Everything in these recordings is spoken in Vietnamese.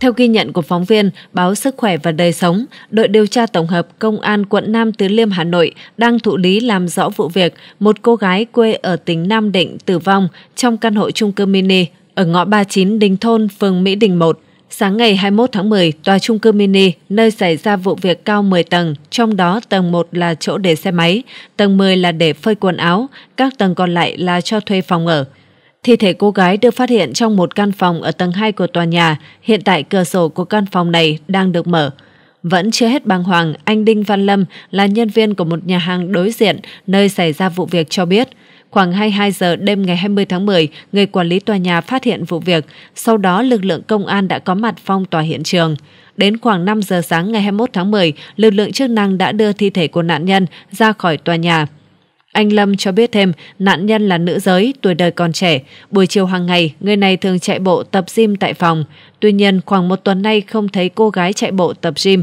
Theo ghi nhận của phóng viên, báo Sức khỏe và đời sống, đội điều tra tổng hợp Công an quận Nam Từ Liêm Hà Nội đang thụ lý làm rõ vụ việc một cô gái quê ở tỉnh Nam Định tử vong trong căn hộ chung cư mini ở ngõ 39 Đình Thôn, phường Mỹ Đình 1. Sáng ngày 21 tháng 10, tòa trung cư mini, nơi xảy ra vụ việc cao 10 tầng, trong đó tầng 1 là chỗ để xe máy, tầng 10 là để phơi quần áo, các tầng còn lại là cho thuê phòng ở. Thi thể cô gái được phát hiện trong một căn phòng ở tầng 2 của tòa nhà, hiện tại cửa sổ của căn phòng này đang được mở. Vẫn chưa hết bàng hoàng, anh Đinh Văn Lâm là nhân viên của một nhà hàng đối diện nơi xảy ra vụ việc cho biết. Khoảng 22 giờ đêm ngày 20 tháng 10, người quản lý tòa nhà phát hiện vụ việc, sau đó lực lượng công an đã có mặt phong tỏa hiện trường. Đến khoảng 5 giờ sáng ngày 21 tháng 10, lực lượng chức năng đã đưa thi thể của nạn nhân ra khỏi tòa nhà. Anh Lâm cho biết thêm, nạn nhân là nữ giới, tuổi đời còn trẻ. Buổi chiều hàng ngày, người này thường chạy bộ tập gym tại phòng. Tuy nhiên, khoảng một tuần nay không thấy cô gái chạy bộ tập gym.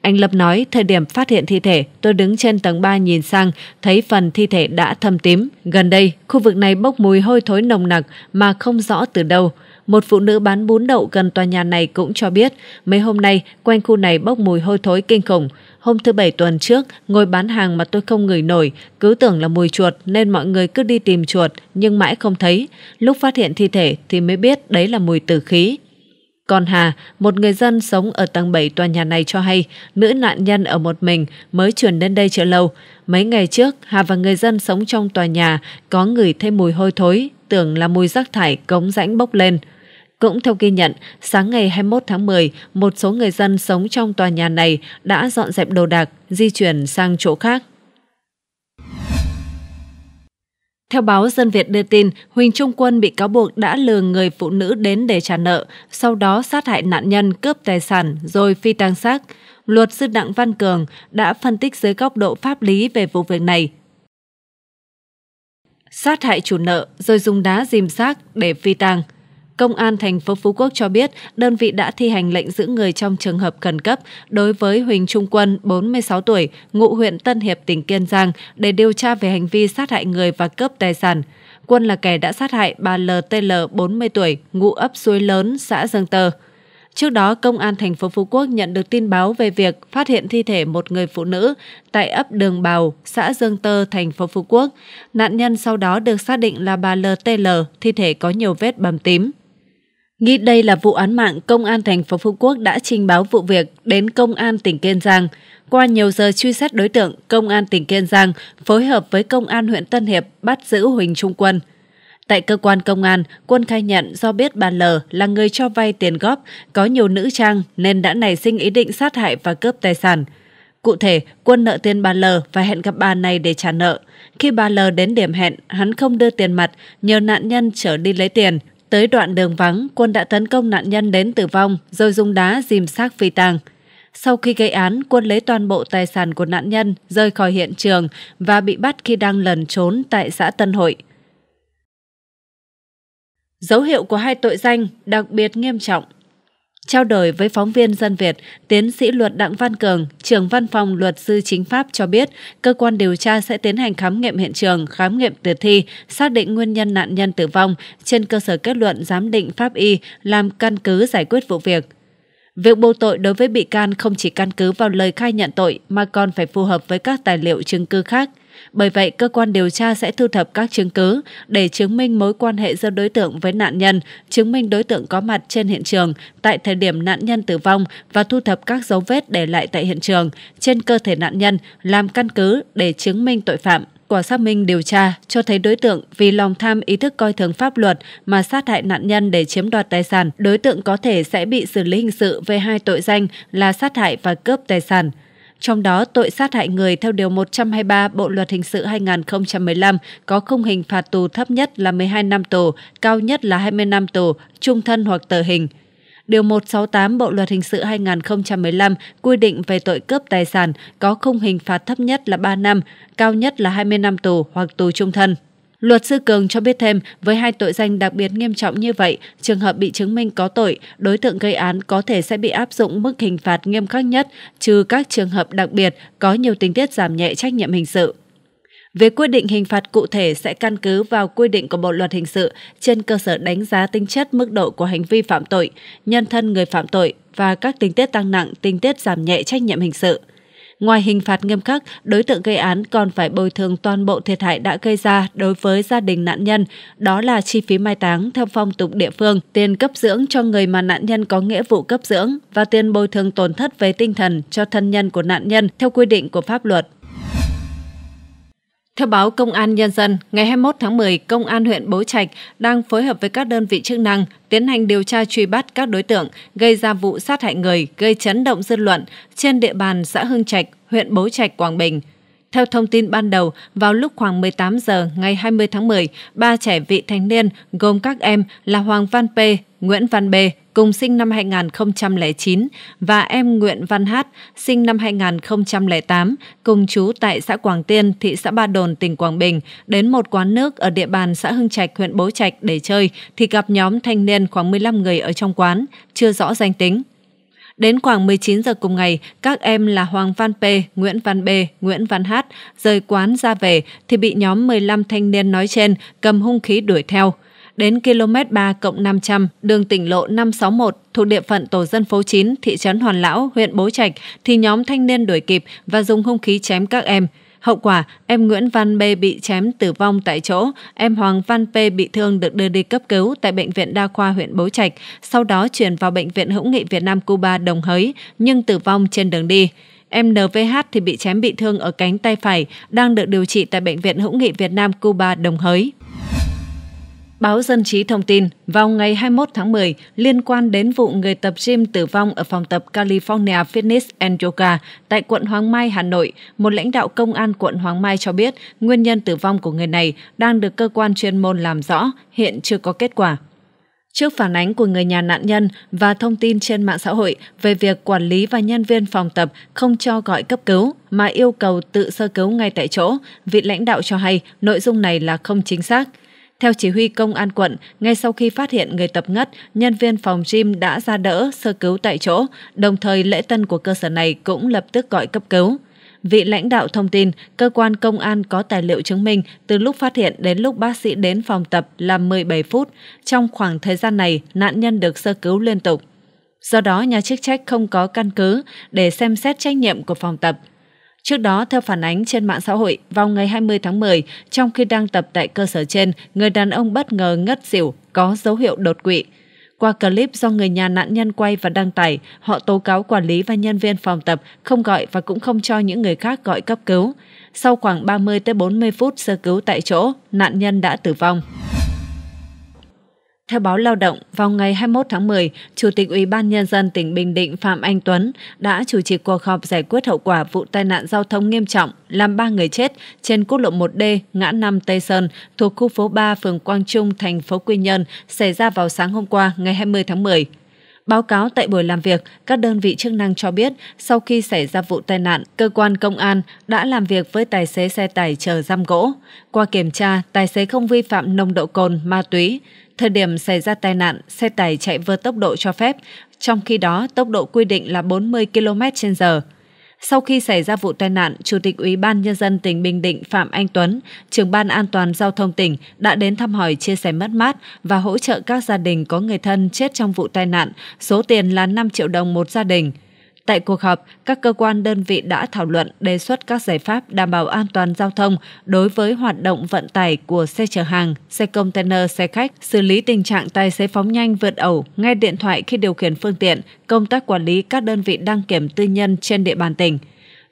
Anh Lâm nói, thời điểm phát hiện thi thể, tôi đứng trên tầng 3 nhìn sang, thấy phần thi thể đã thâm tím. Gần đây, khu vực này bốc mùi hôi thối nồng nặc mà không rõ từ đâu. Một phụ nữ bán bún đậu gần tòa nhà này cũng cho biết, mấy hôm nay, quanh khu này bốc mùi hôi thối kinh khủng. Hôm thứ Bảy tuần trước, ngồi bán hàng mà tôi không ngửi nổi, cứ tưởng là mùi chuột nên mọi người cứ đi tìm chuột nhưng mãi không thấy. Lúc phát hiện thi thể thì mới biết đấy là mùi tử khí. Còn Hà, một người dân sống ở tầng 7 tòa nhà này cho hay nữ nạn nhân ở một mình mới chuyển đến đây chưa lâu. Mấy ngày trước, Hà và người dân sống trong tòa nhà có ngửi thấy mùi hôi thối, tưởng là mùi rác thải cống rãnh bốc lên. Cũng theo ghi nhận, sáng ngày 21 tháng 10, một số người dân sống trong tòa nhà này đã dọn dẹp đồ đạc, di chuyển sang chỗ khác. Theo báo Dân Việt đưa tin, Huỳnh Trung Quân bị cáo buộc đã lừa người phụ nữ đến để trả nợ, sau đó sát hại nạn nhân cướp tài sản rồi phi tang xác. Luật sư Đặng Văn Cường đã phân tích dưới góc độ pháp lý về vụ việc này. Sát hại chủ nợ rồi dùng đá dìm xác để phi tang – Công an thành phố Phú Quốc cho biết đơn vị đã thi hành lệnh giữ người trong trường hợp khẩn cấp đối với Huỳnh Trung Quân, 46 tuổi, ngụ huyện Tân Hiệp, tỉnh Kiên Giang để điều tra về hành vi sát hại người và cướp tài sản. Quân là kẻ đã sát hại bà LTL 40 tuổi, ngụ ấp Suối Lớn, xã Dương Tờ. Trước đó, Công an thành phố Phú Quốc nhận được tin báo về việc phát hiện thi thể một người phụ nữ tại ấp Đường Bào, xã Dương Tơ, thành phố Phú Quốc. Nạn nhân sau đó được xác định là bà LTL, thi thể có nhiều vết bầm tím. Nghĩ đây là vụ án mạng, Công an thành phố Phú Quốc đã trình báo vụ việc đến Công an tỉnh Kiên Giang. Qua nhiều giờ truy xét đối tượng, Công an tỉnh Kiên Giang phối hợp với Công an huyện Tân Hiệp bắt giữ Huỳnh Trung Quân. Tại cơ quan công an, Quân khai nhận do biết bà L là người cho vay tiền góp, có nhiều nữ trang nên đã nảy sinh ý định sát hại và cướp tài sản. Cụ thể, Quân nợ tiền bà L và hẹn gặp bà này để trả nợ. Khi bà L đến điểm hẹn, hắn không đưa tiền mặt, nhờ nạn nhân trở đi lấy tiền, Tới đoạn đường vắng, quân đã tấn công nạn nhân đến tử vong rồi dùng đá dìm xác phi tang. Sau khi gây án, quân lấy toàn bộ tài sản của nạn nhân rơi khỏi hiện trường và bị bắt khi đang lẩn trốn tại xã Tân Hội. Dấu hiệu của hai tội danh đặc biệt nghiêm trọng Trao đổi với phóng viên Dân Việt, tiến sĩ luật Đặng Văn Cường, trưởng văn phòng luật sư chính pháp cho biết, cơ quan điều tra sẽ tiến hành khám nghiệm hiện trường, khám nghiệm tử thi, xác định nguyên nhân nạn nhân tử vong trên cơ sở kết luận giám định pháp y làm căn cứ giải quyết vụ việc. Việc buộc tội đối với bị can không chỉ căn cứ vào lời khai nhận tội mà còn phải phù hợp với các tài liệu chứng cứ khác – bởi vậy, cơ quan điều tra sẽ thu thập các chứng cứ để chứng minh mối quan hệ giữa đối tượng với nạn nhân, chứng minh đối tượng có mặt trên hiện trường tại thời điểm nạn nhân tử vong và thu thập các dấu vết để lại tại hiện trường trên cơ thể nạn nhân làm căn cứ để chứng minh tội phạm. Quả xác minh điều tra cho thấy đối tượng vì lòng tham ý thức coi thường pháp luật mà sát hại nạn nhân để chiếm đoạt tài sản, đối tượng có thể sẽ bị xử lý hình sự về hai tội danh là sát hại và cướp tài sản trong đó tội sát hại người theo Điều 123 Bộ Luật Hình sự 2015 có khung hình phạt tù thấp nhất là 12 năm tù, cao nhất là 20 năm tù, trung thân hoặc tử hình. Điều 168 Bộ Luật Hình sự 2015 quy định về tội cướp tài sản có khung hình phạt thấp nhất là 3 năm, cao nhất là 20 năm tù hoặc tù trung thân. Luật sư Cường cho biết thêm, với hai tội danh đặc biệt nghiêm trọng như vậy, trường hợp bị chứng minh có tội, đối tượng gây án có thể sẽ bị áp dụng mức hình phạt nghiêm khắc nhất, trừ các trường hợp đặc biệt có nhiều tình tiết giảm nhẹ trách nhiệm hình sự. Về quyết định hình phạt cụ thể sẽ căn cứ vào quy định của Bộ luật hình sự trên cơ sở đánh giá tính chất mức độ của hành vi phạm tội, nhân thân người phạm tội và các tình tiết tăng nặng, tình tiết giảm nhẹ trách nhiệm hình sự. Ngoài hình phạt nghiêm khắc, đối tượng gây án còn phải bồi thường toàn bộ thiệt hại đã gây ra đối với gia đình nạn nhân, đó là chi phí mai táng theo phong tục địa phương, tiền cấp dưỡng cho người mà nạn nhân có nghĩa vụ cấp dưỡng và tiền bồi thường tổn thất về tinh thần cho thân nhân của nạn nhân theo quy định của pháp luật. Theo báo Công an Nhân dân, ngày 21 tháng 10, Công an huyện Bố Trạch đang phối hợp với các đơn vị chức năng tiến hành điều tra truy bắt các đối tượng gây ra vụ sát hại người gây chấn động dư luận trên địa bàn xã Hương Trạch, huyện Bố Trạch, Quảng Bình – theo thông tin ban đầu, vào lúc khoảng 18 giờ ngày 20 tháng 10, ba trẻ vị thành niên gồm các em là Hoàng Văn P, Nguyễn Văn B, cùng sinh năm 2009 và em Nguyễn Văn Hát, sinh năm 2008, cùng chú tại xã Quảng Tiên, thị xã Ba Đồn, tỉnh Quảng Bình, đến một quán nước ở địa bàn xã Hưng Trạch, huyện Bố Trạch để chơi thì gặp nhóm thanh niên khoảng 15 người ở trong quán, chưa rõ danh tính. Đến khoảng 19 giờ cùng ngày, các em là Hoàng Văn P, Nguyễn Văn B, Nguyễn Văn Hát rời quán ra về thì bị nhóm 15 thanh niên nói trên cầm hung khí đuổi theo đến km 3 cộng 500, đường tỉnh lộ 561 thuộc địa phận tổ dân phố 9, thị trấn Hoàn Lão, huyện Bố Trạch thì nhóm thanh niên đuổi kịp và dùng hung khí chém các em. Hậu quả, em Nguyễn Văn B bị chém tử vong tại chỗ, em Hoàng Văn P bị thương được đưa đi cấp cứu tại Bệnh viện Đa khoa huyện Bố Trạch, sau đó chuyển vào Bệnh viện Hữu nghị Việt Nam Cuba Đồng Hới, nhưng tử vong trên đường đi. Em NVH thì bị chém bị thương ở cánh tay phải, đang được điều trị tại Bệnh viện Hữu nghị Việt Nam Cuba Đồng Hới. Báo Dân trí thông tin, vào ngày 21 tháng 10, liên quan đến vụ người tập gym tử vong ở phòng tập California Fitness and Yoga tại quận Hoàng Mai, Hà Nội, một lãnh đạo công an quận Hoàng Mai cho biết nguyên nhân tử vong của người này đang được cơ quan chuyên môn làm rõ, hiện chưa có kết quả. Trước phản ánh của người nhà nạn nhân và thông tin trên mạng xã hội về việc quản lý và nhân viên phòng tập không cho gọi cấp cứu mà yêu cầu tự sơ cứu ngay tại chỗ, vị lãnh đạo cho hay nội dung này là không chính xác – theo chỉ huy công an quận, ngay sau khi phát hiện người tập ngất, nhân viên phòng gym đã ra đỡ, sơ cứu tại chỗ, đồng thời lễ tân của cơ sở này cũng lập tức gọi cấp cứu. Vị lãnh đạo thông tin, cơ quan công an có tài liệu chứng minh từ lúc phát hiện đến lúc bác sĩ đến phòng tập là 17 phút. Trong khoảng thời gian này, nạn nhân được sơ cứu liên tục. Do đó, nhà chức trách không có căn cứ để xem xét trách nhiệm của phòng tập. Trước đó, theo phản ánh trên mạng xã hội, vào ngày 20 tháng 10, trong khi đang tập tại cơ sở trên, người đàn ông bất ngờ ngất xỉu, có dấu hiệu đột quỵ. Qua clip do người nhà nạn nhân quay và đăng tải, họ tố cáo quản lý và nhân viên phòng tập không gọi và cũng không cho những người khác gọi cấp cứu. Sau khoảng 30 tới 40 phút sơ cứu tại chỗ, nạn nhân đã tử vong. Theo báo Lao động, vào ngày 21 tháng 10, Chủ tịch Ủy ban Nhân dân tỉnh Bình Định Phạm Anh Tuấn đã chủ trì cuộc họp giải quyết hậu quả vụ tai nạn giao thông nghiêm trọng làm 3 người chết trên quốc lộ 1D ngã năm Tây Sơn thuộc khu phố 3 phường Quang Trung, thành phố Quy Nhơn xảy ra vào sáng hôm qua ngày 20 tháng 10. Báo cáo tại buổi làm việc, các đơn vị chức năng cho biết sau khi xảy ra vụ tai nạn, cơ quan công an đã làm việc với tài xế xe tải chở giam gỗ. Qua kiểm tra, tài xế không vi phạm nồng độ cồn, ma túy. Thời điểm xảy ra tai nạn, xe tải chạy vượt tốc độ cho phép, trong khi đó tốc độ quy định là 40 km/h. Sau khi xảy ra vụ tai nạn, Chủ tịch Ủy ban Nhân dân tỉnh Bình Định Phạm Anh Tuấn, trưởng ban an toàn giao thông tỉnh đã đến thăm hỏi chia sẻ mất mát và hỗ trợ các gia đình có người thân chết trong vụ tai nạn, số tiền là 5 triệu đồng một gia đình. Tại cuộc họp, các cơ quan đơn vị đã thảo luận đề xuất các giải pháp đảm bảo an toàn giao thông đối với hoạt động vận tải của xe chở hàng, xe container, xe khách, xử lý tình trạng tài xế phóng nhanh vượt ẩu, nghe điện thoại khi điều khiển phương tiện, công tác quản lý các đơn vị đăng kiểm tư nhân trên địa bàn tỉnh.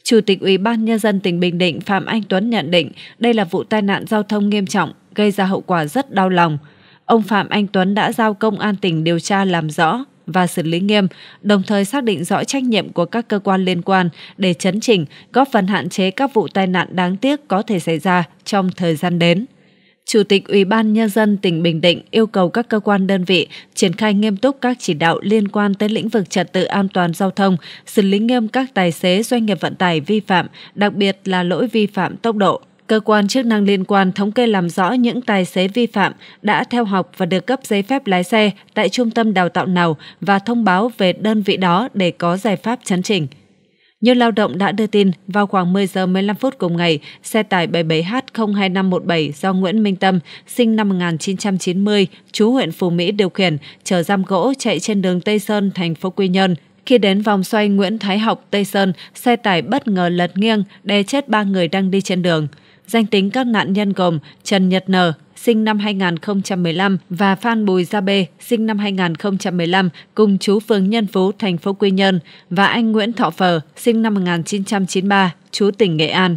Chủ tịch Ủy ban Nhân dân tỉnh Bình Định Phạm Anh Tuấn nhận định đây là vụ tai nạn giao thông nghiêm trọng, gây ra hậu quả rất đau lòng. Ông Phạm Anh Tuấn đã giao công an tỉnh điều tra làm rõ, và xử lý nghiêm, đồng thời xác định rõ trách nhiệm của các cơ quan liên quan để chấn chỉnh, góp phần hạn chế các vụ tai nạn đáng tiếc có thể xảy ra trong thời gian đến. Chủ tịch Ủy ban Nhân dân tỉnh Bình Định yêu cầu các cơ quan đơn vị triển khai nghiêm túc các chỉ đạo liên quan tới lĩnh vực trật tự an toàn giao thông, xử lý nghiêm các tài xế doanh nghiệp vận tải vi phạm, đặc biệt là lỗi vi phạm tốc độ. Cơ quan chức năng liên quan thống kê làm rõ những tài xế vi phạm đã theo học và được cấp giấy phép lái xe tại trung tâm đào tạo nào và thông báo về đơn vị đó để có giải pháp chấn chỉnh. Như lao động đã đưa tin, vào khoảng 10 giờ 15 phút cùng ngày, xe tải 77H02517 do Nguyễn Minh Tâm, sinh năm 1990, chú huyện Phú Mỹ điều khiển, chở giam gỗ chạy trên đường Tây Sơn, thành phố Quy Nhơn. Khi đến vòng xoay Nguyễn Thái Học, Tây Sơn, xe tải bất ngờ lật nghiêng, đè chết ba người đang đi trên đường. Danh tính các nạn nhân gồm Trần Nhật Nờ, sinh năm 2015 và Phan Bùi Gia Bê, sinh năm 2015, cùng chú phường Nhân Phú, thành phố Quy Nhơn và anh Nguyễn Thọ Phở sinh năm 1993, chú tỉnh Nghệ An.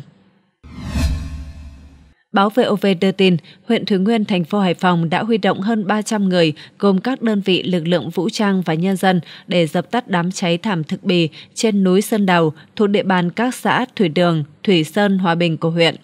Báo VOV đưa tin, huyện Thủy Nguyên, thành phố Hải Phòng đã huy động hơn 300 người, gồm các đơn vị lực lượng vũ trang và nhân dân để dập tắt đám cháy thảm thực bì trên núi Sơn Đầu thuộc địa bàn các xã Thủy Đường, Thủy Sơn, Hòa Bình của huyện.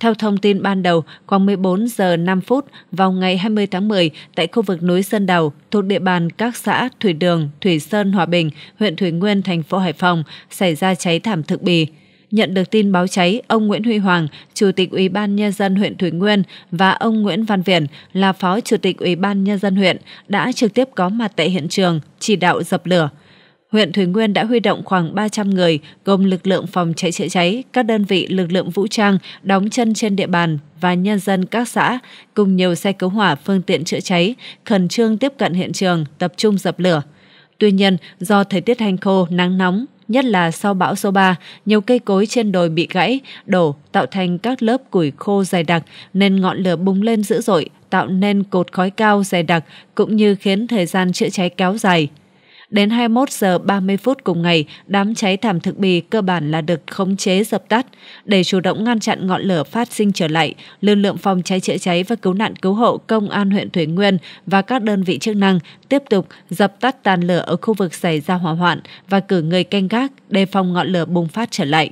Theo thông tin ban đầu, khoảng 14 giờ 5 phút vào ngày 20 tháng 10 tại khu vực núi Sơn Đầu thuộc địa bàn các xã Thủy Đường, Thủy Sơn, Hòa Bình, huyện Thủy Nguyên, thành phố Hải Phòng xảy ra cháy thảm thực bì. Nhận được tin báo cháy, ông Nguyễn Huy Hoàng, Chủ tịch Ủy ban Nhân dân huyện Thủy Nguyên và ông Nguyễn Văn Viển là Phó Chủ tịch Ủy ban Nhân dân huyện đã trực tiếp có mặt tại hiện trường, chỉ đạo dập lửa huyện Thủy Nguyên đã huy động khoảng 300 người, gồm lực lượng phòng cháy chữa cháy, các đơn vị lực lượng vũ trang đóng chân trên địa bàn và nhân dân các xã, cùng nhiều xe cứu hỏa phương tiện chữa cháy, khẩn trương tiếp cận hiện trường, tập trung dập lửa. Tuy nhiên, do thời tiết hành khô, nắng nóng, nhất là sau bão số 3, nhiều cây cối trên đồi bị gãy, đổ, tạo thành các lớp củi khô dày đặc, nên ngọn lửa bùng lên dữ dội, tạo nên cột khói cao dày đặc, cũng như khiến thời gian chữa cháy kéo dài. Đến 21 giờ 30 phút cùng ngày, đám cháy thảm thực bì cơ bản là được khống chế dập tắt. Để chủ động ngăn chặn ngọn lửa phát sinh trở lại, lực lượng phòng cháy chữa cháy và cứu nạn cứu hộ công an huyện Thủy Nguyên và các đơn vị chức năng tiếp tục dập tắt tàn lửa ở khu vực xảy ra hỏa hoạn và cử người canh gác đề phòng ngọn lửa bùng phát trở lại.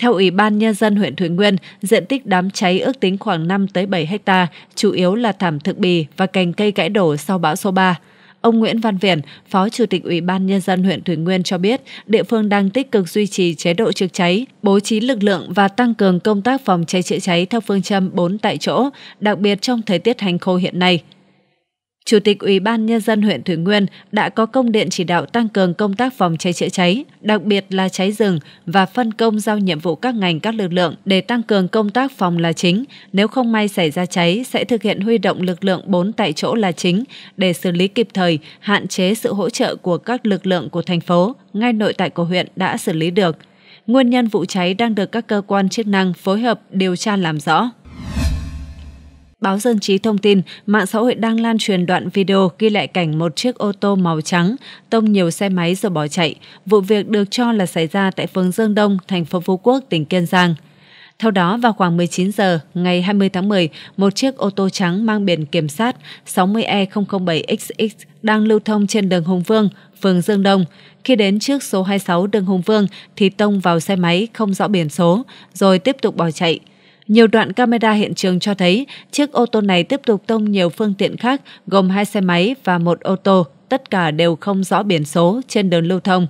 Theo Ủy ban Nhân dân huyện Thủy Nguyên, diện tích đám cháy ước tính khoảng 5 tới 7 hecta chủ yếu là thảm thực bì và cành cây gãy đổ sau bão số 3. Ông Nguyễn Văn Viển, Phó Chủ tịch Ủy ban Nhân dân huyện Thủy Nguyên cho biết, địa phương đang tích cực duy trì chế độ trực cháy, bố trí lực lượng và tăng cường công tác phòng cháy chữa cháy theo phương châm 4 tại chỗ, đặc biệt trong thời tiết hành khô hiện nay. Chủ tịch Ủy ban Nhân dân huyện Thủy Nguyên đã có công điện chỉ đạo tăng cường công tác phòng cháy chữa cháy, đặc biệt là cháy rừng và phân công giao nhiệm vụ các ngành các lực lượng để tăng cường công tác phòng là chính. Nếu không may xảy ra cháy, sẽ thực hiện huy động lực lượng 4 tại chỗ là chính để xử lý kịp thời, hạn chế sự hỗ trợ của các lực lượng của thành phố, ngay nội tại của huyện đã xử lý được. Nguyên nhân vụ cháy đang được các cơ quan chức năng phối hợp điều tra làm rõ. Báo Dân Trí thông tin, mạng xã hội đang lan truyền đoạn video ghi lại cảnh một chiếc ô tô màu trắng tông nhiều xe máy rồi bỏ chạy. Vụ việc được cho là xảy ra tại phường Dương Đông, thành phố Phú Quốc, tỉnh Kiên Giang. Theo đó, vào khoảng 19 giờ ngày 20 tháng 10, một chiếc ô tô trắng mang biển kiểm soát 60E007XX đang lưu thông trên đường Hùng Vương, phường Dương Đông. Khi đến trước số 26 đường Hùng Vương thì tông vào xe máy không rõ biển số, rồi tiếp tục bỏ chạy. Nhiều đoạn camera hiện trường cho thấy chiếc ô tô này tiếp tục tông nhiều phương tiện khác gồm hai xe máy và một ô tô, tất cả đều không rõ biển số trên đường lưu thông.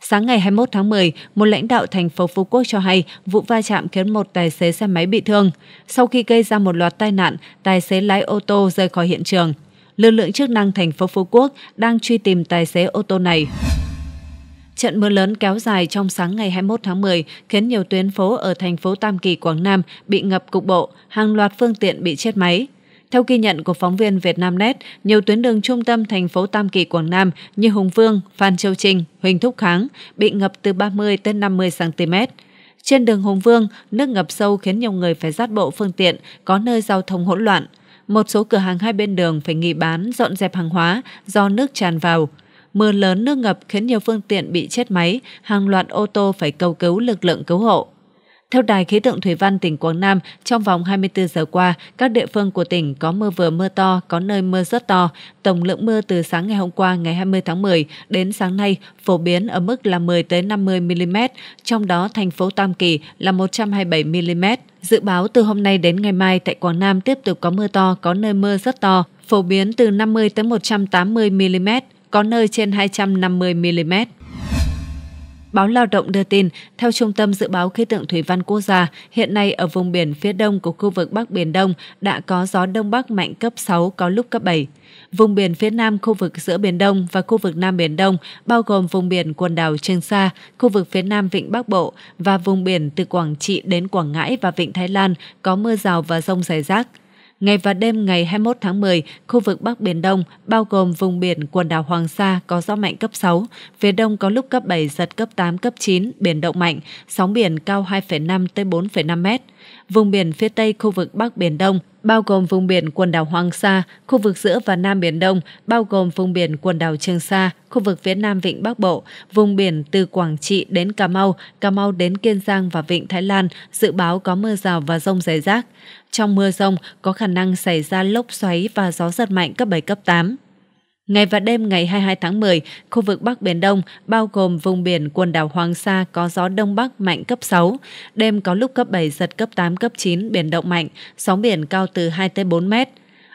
Sáng ngày 21 tháng 10, một lãnh đạo thành phố Phú Quốc cho hay vụ va chạm khiến một tài xế xe máy bị thương. Sau khi gây ra một loạt tai nạn, tài xế lái ô tô rời khỏi hiện trường. Lực lượng chức năng thành phố Phú Quốc đang truy tìm tài xế ô tô này. Trận mưa lớn kéo dài trong sáng ngày 21 tháng 10 khiến nhiều tuyến phố ở thành phố Tam Kỳ, Quảng Nam bị ngập cục bộ, hàng loạt phương tiện bị chết máy. Theo ghi nhận của phóng viên Vietnamnet, nhiều tuyến đường trung tâm thành phố Tam Kỳ, Quảng Nam như Hùng Vương, Phan Châu Trinh, Huỳnh Thúc Kháng bị ngập từ 30 đến 50 cm. Trên đường Hùng Vương, nước ngập sâu khiến nhiều người phải dắt bộ phương tiện, có nơi giao thông hỗn loạn. Một số cửa hàng hai bên đường phải nghỉ bán, dọn dẹp hàng hóa do nước tràn vào mưa lớn nước ngập khiến nhiều phương tiện bị chết máy, hàng loạt ô tô phải cầu cứu lực lượng cứu hộ. Theo Đài Khí tượng Thủy văn tỉnh Quảng Nam, trong vòng 24 giờ qua, các địa phương của tỉnh có mưa vừa mưa to, có nơi mưa rất to. Tổng lượng mưa từ sáng ngày hôm qua ngày 20 tháng 10 đến sáng nay phổ biến ở mức là 10 tới 50 mm, trong đó thành phố Tam Kỳ là 127 mm. Dự báo từ hôm nay đến ngày mai tại Quảng Nam tiếp tục có mưa to, có nơi mưa rất to, phổ biến từ 50 tới 180 mm, có nơi trên 250 mm. Báo Lao động đưa tin, theo Trung tâm Dự báo Khí tượng Thủy văn Quốc gia, hiện nay ở vùng biển phía đông của khu vực Bắc Biển Đông đã có gió Đông Bắc mạnh cấp 6, có lúc cấp 7. Vùng biển phía nam khu vực giữa Biển Đông và khu vực Nam Biển Đông, bao gồm vùng biển quần đảo Trường Sa, khu vực phía nam Vịnh Bắc Bộ và vùng biển từ Quảng Trị đến Quảng Ngãi và Vịnh Thái Lan có mưa rào và rông rải rác. Ngày và đêm ngày 21 tháng 10, khu vực Bắc Biển Đông, bao gồm vùng biển quần đảo Hoàng Sa có gió mạnh cấp 6, phía đông có lúc cấp 7, giật cấp 8, cấp 9, biển động mạnh, sóng biển cao 2,5 tới 4,5 mét. Vùng biển phía tây khu vực Bắc Biển Đông, bao gồm vùng biển quần đảo Hoàng Sa, khu vực giữa và Nam Biển Đông, bao gồm vùng biển quần đảo Trường Sa, khu vực phía Nam Vịnh Bắc Bộ, vùng biển từ Quảng Trị đến Cà Mau, Cà Mau đến Kiên Giang và Vịnh Thái Lan, dự báo có mưa rào và rông rải rác. Trong mưa rông có khả năng xảy ra lốc xoáy và gió giật mạnh cấp 7 cấp 8. Ngày và đêm ngày 22 tháng 10, khu vực Bắc Biển Đông, bao gồm vùng biển quần đảo Hoàng Sa có gió Đông Bắc mạnh cấp 6, đêm có lúc cấp 7, giật cấp 8, cấp 9, biển động mạnh, sóng biển cao từ 2 tới 4 mét.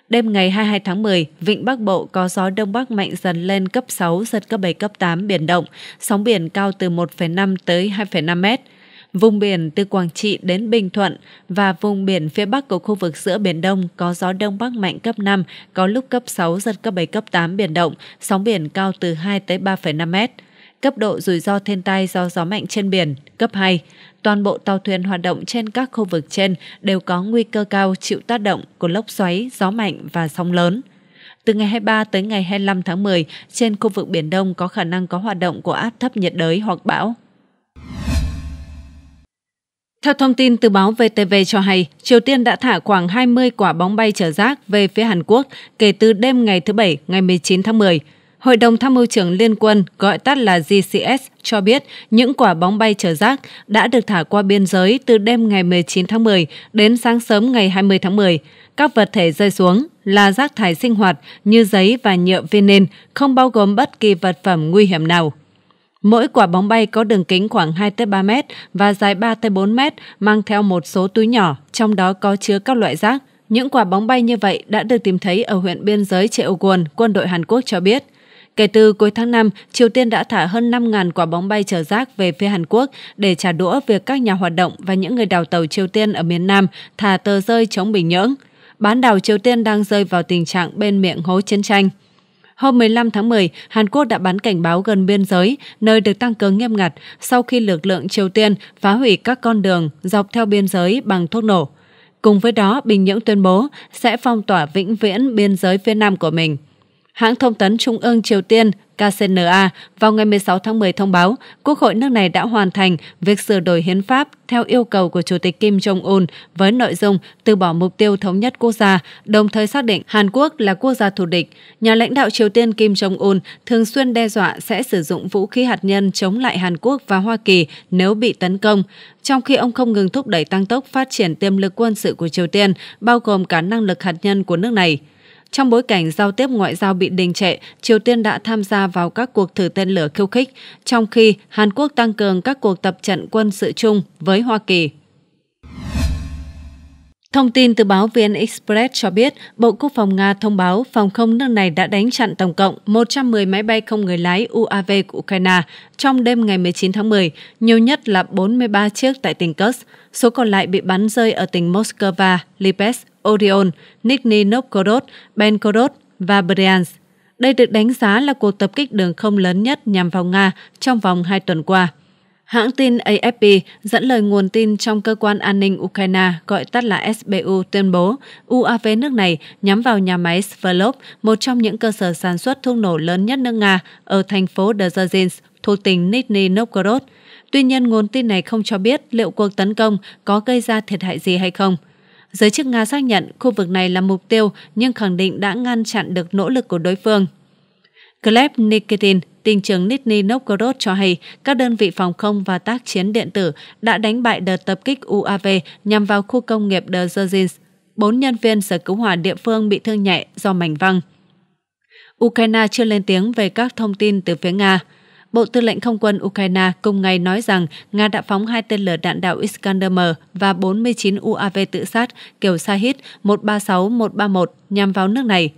Đêm ngày 22 tháng 10, Vịnh Bắc Bộ có gió Đông Bắc mạnh dần lên cấp 6, giật cấp 7, cấp 8, biển động, sóng biển cao từ 1,5 tới 2,5 mét. Vùng biển từ Quảng Trị đến Bình Thuận và vùng biển phía bắc của khu vực giữa Biển Đông có gió đông bắc mạnh cấp 5, có lúc cấp 6, giật cấp 7, cấp 8 biển động, sóng biển cao từ 2 tới 3,5 mét cấp độ rủi ro thiên tai do gió mạnh trên biển, cấp 2. Toàn bộ tàu thuyền hoạt động trên các khu vực trên đều có nguy cơ cao chịu tác động của lốc xoáy, gió mạnh và sóng lớn. Từ ngày 23 tới ngày 25 tháng 10, trên khu vực Biển Đông có khả năng có hoạt động của áp thấp nhiệt đới hoặc bão. Theo thông tin từ báo VTV cho hay, Triều Tiên đã thả khoảng 20 quả bóng bay chở rác về phía Hàn Quốc kể từ đêm ngày thứ Bảy, ngày 19 tháng 10. Hội đồng Tham mưu trưởng Liên quân, gọi tắt là GCS, cho biết những quả bóng bay chở rác đã được thả qua biên giới từ đêm ngày 19 tháng 10 đến sáng sớm ngày 20 tháng 10. Các vật thể rơi xuống là rác thải sinh hoạt như giấy và nhựa viên nền, không bao gồm bất kỳ vật phẩm nguy hiểm nào. Mỗi quả bóng bay có đường kính khoảng 2-3 mét và dài 3-4 mét, mang theo một số túi nhỏ, trong đó có chứa các loại rác. Những quả bóng bay như vậy đã được tìm thấy ở huyện biên giới Cheoguon, quân đội Hàn Quốc cho biết. Kể từ cuối tháng 5, Triều Tiên đã thả hơn 5.000 quả bóng bay chở rác về phía Hàn Quốc để trả đũa việc các nhà hoạt động và những người đào tàu Triều Tiên ở miền Nam thả tờ rơi chống Bình Nhưỡng. Bán đảo Triều Tiên đang rơi vào tình trạng bên miệng hố chiến tranh. Hôm 15 tháng 10, Hàn Quốc đã bắn cảnh báo gần biên giới, nơi được tăng cường nghiêm ngặt sau khi lực lượng Triều Tiên phá hủy các con đường dọc theo biên giới bằng thuốc nổ. Cùng với đó, Bình Nhưỡng tuyên bố sẽ phong tỏa vĩnh viễn biên giới phía Nam của mình. Hãng thông tấn Trung ương Triều Tiên KCNA vào ngày 16 tháng 10 thông báo Quốc hội nước này đã hoàn thành việc sửa đổi hiến pháp theo yêu cầu của Chủ tịch Kim Jong-un với nội dung từ bỏ mục tiêu thống nhất quốc gia, đồng thời xác định Hàn Quốc là quốc gia thù địch. Nhà lãnh đạo Triều Tiên Kim Jong-un thường xuyên đe dọa sẽ sử dụng vũ khí hạt nhân chống lại Hàn Quốc và Hoa Kỳ nếu bị tấn công, trong khi ông không ngừng thúc đẩy tăng tốc phát triển tiềm lực quân sự của Triều Tiên, bao gồm cả năng lực hạt nhân của nước này. Trong bối cảnh giao tiếp ngoại giao bị đình trệ, Triều Tiên đã tham gia vào các cuộc thử tên lửa khiêu khích, trong khi Hàn Quốc tăng cường các cuộc tập trận quân sự chung với Hoa Kỳ Thông tin từ báo VN Express cho biết, Bộ Quốc phòng Nga thông báo phòng không nước này đã đánh chặn tổng cộng 110 máy bay không người lái UAV của Ukraine trong đêm ngày 19 tháng 10, nhiều nhất là 43 chiếc tại tỉnh Kursk, số còn lại bị bắn rơi ở tỉnh Moscow, Lipetsk, Orion, Nizhny Novgorod, Benkorod và Bryansk. Đây được đánh giá là cuộc tập kích đường không lớn nhất nhằm vào Nga trong vòng hai tuần qua. Hãng tin AFP dẫn lời nguồn tin trong cơ quan an ninh Ukraine gọi tắt là SBU tuyên bố UAV nước này nhắm vào nhà máy Sverdlov, một trong những cơ sở sản xuất thuốc nổ lớn nhất nước Nga ở thành phố Dzержinsk thuộc tỉnh Nizhny Novgorod. Tuy nhiên, nguồn tin này không cho biết liệu cuộc tấn công có gây ra thiệt hại gì hay không. Giới chức Nga xác nhận khu vực này là mục tiêu nhưng khẳng định đã ngăn chặn được nỗ lực của đối phương. Gleb Nikitin, Tình chứng Nizhny Novgorod cho hay các đơn vị phòng không và tác chiến điện tử đã đánh bại đợt tập kích UAV nhằm vào khu công nghiệp Dzerzhinsk. Bốn nhân viên sở cứu hỏa địa phương bị thương nhẹ do mảnh văng. Ukraine chưa lên tiếng về các thông tin từ phía Nga. Bộ Tư lệnh Không quân Ukraine cùng ngày nói rằng Nga đã phóng hai tên lửa đạn đạo Iskander-M và 49 UAV tự sát kiểu Shahid 136-131 nhằm vào nước này.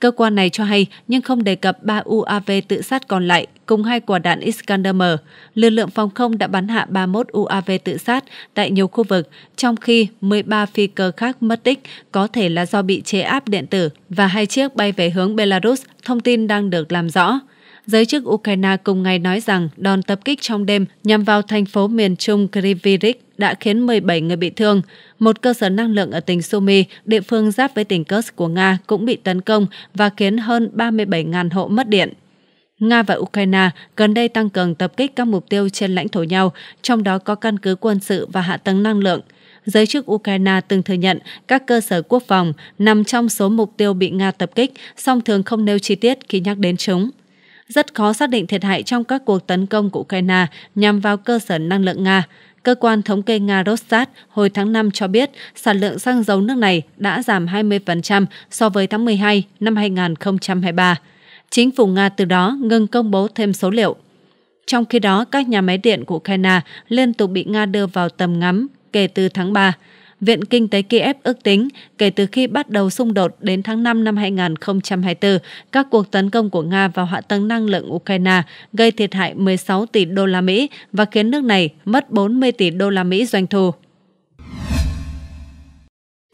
Cơ quan này cho hay nhưng không đề cập 3 UAV tự sát còn lại cùng hai quả đạn Iskander-M. Lực lượng phòng không đã bắn hạ 31 UAV tự sát tại nhiều khu vực, trong khi 13 phi cơ khác mất tích có thể là do bị chế áp điện tử và hai chiếc bay về hướng Belarus, thông tin đang được làm rõ. Giới chức Ukraine cùng ngày nói rằng đòn tập kích trong đêm nhằm vào thành phố miền trung Kryvyi đã khiến 17 người bị thương. Một cơ sở năng lượng ở tỉnh Sumy, địa phương giáp với tỉnh Kursk của Nga cũng bị tấn công và khiến hơn 37.000 hộ mất điện. Nga và Ukraine gần đây tăng cường tập kích các mục tiêu trên lãnh thổ nhau, trong đó có căn cứ quân sự và hạ tầng năng lượng. Giới chức Ukraine từng thừa nhận các cơ sở quốc phòng nằm trong số mục tiêu bị Nga tập kích, song thường không nêu chi tiết khi nhắc đến chúng rất khó xác định thiệt hại trong các cuộc tấn công của Ukraine nhằm vào cơ sở năng lượng Nga. Cơ quan thống kê Nga Rosstat hồi tháng 5 cho biết sản lượng xăng dầu nước này đã giảm 20% so với tháng 12 năm 2023. Chính phủ Nga từ đó ngừng công bố thêm số liệu. Trong khi đó, các nhà máy điện của Ukraine liên tục bị Nga đưa vào tầm ngắm kể từ tháng 3. Viện Kinh tế Kiev ước tính, kể từ khi bắt đầu xung đột đến tháng 5 năm 2024, các cuộc tấn công của Nga vào hạ tầng năng lượng Ukraine gây thiệt hại 16 tỷ đô la Mỹ và khiến nước này mất 40 tỷ đô la Mỹ doanh thu.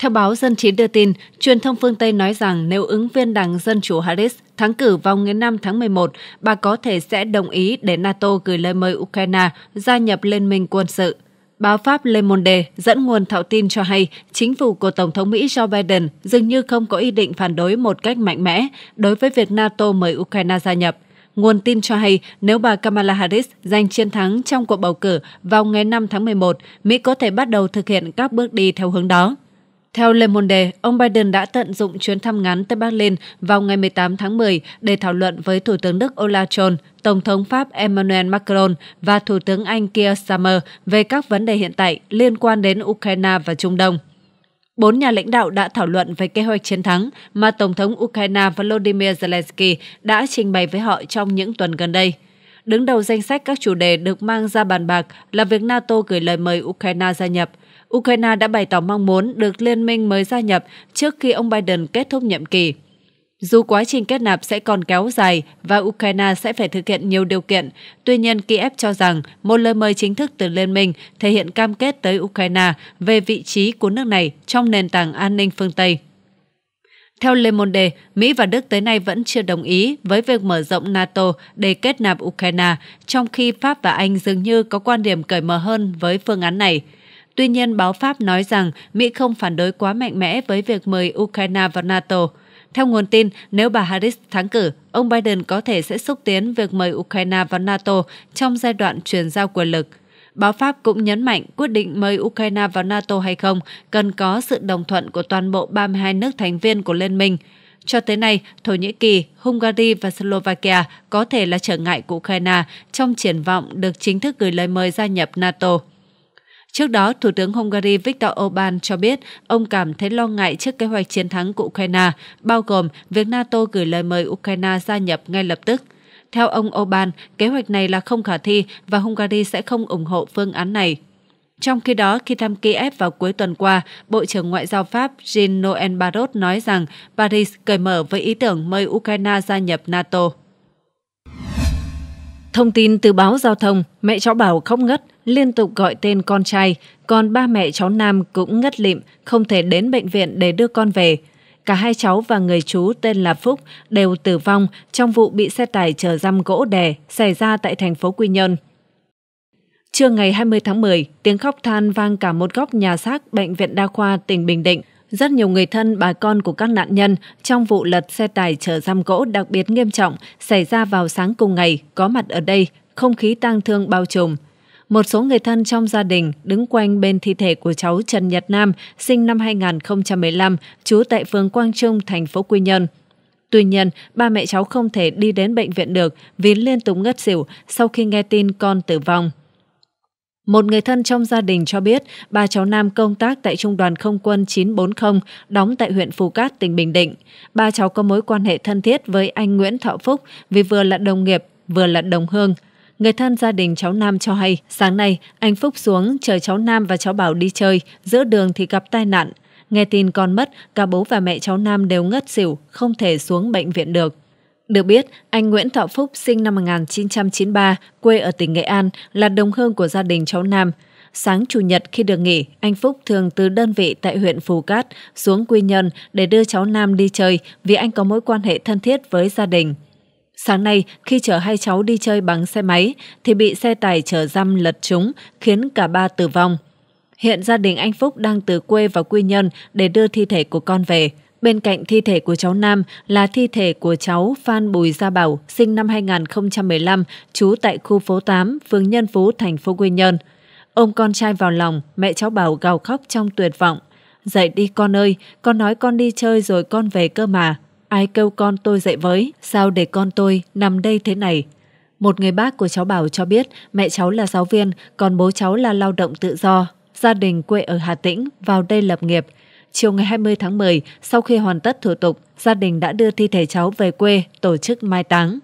Theo báo Dân trí đưa tin, truyền thông phương Tây nói rằng nếu ứng viên đảng Dân Chủ Harris thắng cử vào ngày 5 tháng 11, bà có thể sẽ đồng ý để NATO gửi lời mời Ukraine gia nhập Liên minh quân sự. Báo Pháp Le Monde dẫn nguồn thạo tin cho hay chính phủ của Tổng thống Mỹ Joe Biden dường như không có ý định phản đối một cách mạnh mẽ đối với việc NATO mời Ukraine gia nhập. Nguồn tin cho hay nếu bà Kamala Harris giành chiến thắng trong cuộc bầu cử vào ngày 5 tháng 11, Mỹ có thể bắt đầu thực hiện các bước đi theo hướng đó. Theo Le Monde, ông Biden đã tận dụng chuyến thăm ngắn tới Berlin vào ngày 18 tháng 10 để thảo luận với Thủ tướng Đức Olaf Scholz, Tổng thống Pháp Emmanuel Macron và Thủ tướng Anh Keir Starmer về các vấn đề hiện tại liên quan đến Ukraine và Trung Đông. Bốn nhà lãnh đạo đã thảo luận về kế hoạch chiến thắng mà Tổng thống Ukraine Volodymyr Zelensky đã trình bày với họ trong những tuần gần đây. Đứng đầu danh sách các chủ đề được mang ra bàn bạc là việc NATO gửi lời mời Ukraine gia nhập – Ukraine đã bày tỏ mong muốn được liên minh mới gia nhập trước khi ông Biden kết thúc nhiệm kỳ. Dù quá trình kết nạp sẽ còn kéo dài và Ukraine sẽ phải thực hiện nhiều điều kiện, tuy nhiên Kiev cho rằng một lời mời chính thức từ Liên minh thể hiện cam kết tới Ukraine về vị trí của nước này trong nền tảng an ninh phương Tây. Theo Le Monde, Mỹ và Đức tới nay vẫn chưa đồng ý với việc mở rộng NATO để kết nạp Ukraine, trong khi Pháp và Anh dường như có quan điểm cởi mở hơn với phương án này – Tuy nhiên, báo Pháp nói rằng Mỹ không phản đối quá mạnh mẽ với việc mời Ukraine vào NATO. Theo nguồn tin, nếu bà Harris thắng cử, ông Biden có thể sẽ xúc tiến việc mời Ukraine vào NATO trong giai đoạn chuyển giao quyền lực. Báo Pháp cũng nhấn mạnh quyết định mời Ukraine vào NATO hay không cần có sự đồng thuận của toàn bộ 32 nước thành viên của Liên minh. Cho tới nay, Thổ Nhĩ Kỳ, Hungary và Slovakia có thể là trở ngại của Ukraine trong triển vọng được chính thức gửi lời mời gia nhập NATO. Trước đó, Thủ tướng Hungary Viktor Orbán cho biết ông cảm thấy lo ngại trước kế hoạch chiến thắng của Ukraine, bao gồm việc NATO gửi lời mời Ukraine gia nhập ngay lập tức. Theo ông Orbán, kế hoạch này là không khả thi và Hungary sẽ không ủng hộ phương án này. Trong khi đó, khi thăm Kiev vào cuối tuần qua, Bộ trưởng Ngoại giao Pháp Jean-Noël Barrot nói rằng Paris cởi mở với ý tưởng mời Ukraine gia nhập NATO. Thông tin từ báo giao thông, mẹ cháu Bảo khóc ngất, liên tục gọi tên con trai, còn ba mẹ cháu Nam cũng ngất lịm, không thể đến bệnh viện để đưa con về. Cả hai cháu và người chú tên là Phúc đều tử vong trong vụ bị xe tải chở răm gỗ đè xảy ra tại thành phố Quy Nhơn. Trưa ngày 20 tháng 10, tiếng khóc than vang cả một góc nhà xác Bệnh viện Đa khoa tỉnh Bình Định. Rất nhiều người thân bà con của các nạn nhân trong vụ lật xe tải chở giam gỗ đặc biệt nghiêm trọng xảy ra vào sáng cùng ngày có mặt ở đây, không khí tang thương bao trùm. Một số người thân trong gia đình đứng quanh bên thi thể của cháu Trần Nhật Nam, sinh năm 2015, trú tại phường Quang Trung, thành phố Quy Nhơn. Tuy nhiên, ba mẹ cháu không thể đi đến bệnh viện được vì liên tục ngất xỉu sau khi nghe tin con tử vong. Một người thân trong gia đình cho biết ba cháu Nam công tác tại Trung đoàn Không quân 940 đóng tại huyện Phú Cát, tỉnh Bình Định. Ba cháu có mối quan hệ thân thiết với anh Nguyễn Thọ Phúc vì vừa là đồng nghiệp, vừa là đồng hương. Người thân gia đình cháu Nam cho hay, sáng nay anh Phúc xuống chờ cháu Nam và cháu Bảo đi chơi, giữa đường thì gặp tai nạn. Nghe tin con mất, cả bố và mẹ cháu Nam đều ngất xỉu, không thể xuống bệnh viện được. Được biết, anh Nguyễn Thọ Phúc sinh năm 1993, quê ở tỉnh Nghệ An, là đồng hương của gia đình cháu Nam. Sáng Chủ nhật khi được nghỉ, anh Phúc thường từ đơn vị tại huyện Phù Cát xuống Quy Nhơn để đưa cháu Nam đi chơi vì anh có mối quan hệ thân thiết với gia đình. Sáng nay, khi chở hai cháu đi chơi bằng xe máy, thì bị xe tải chở răm lật trúng, khiến cả ba tử vong. Hiện gia đình anh Phúc đang từ quê vào Quy Nhơn để đưa thi thể của con về. Bên cạnh thi thể của cháu Nam là thi thể của cháu Phan Bùi Gia Bảo, sinh năm 2015, trú tại khu phố 8, phường Nhân Phú, thành phố Quy Nhơn. ông con trai vào lòng, mẹ cháu Bảo gào khóc trong tuyệt vọng. Dậy đi con ơi, con nói con đi chơi rồi con về cơ mà. Ai kêu con tôi dậy với, sao để con tôi nằm đây thế này? Một người bác của cháu Bảo cho biết mẹ cháu là giáo viên, còn bố cháu là lao động tự do. Gia đình quê ở Hà Tĩnh, vào đây lập nghiệp – chiều ngày 20 tháng 10, sau khi hoàn tất thủ tục, gia đình đã đưa thi thể cháu về quê tổ chức mai táng.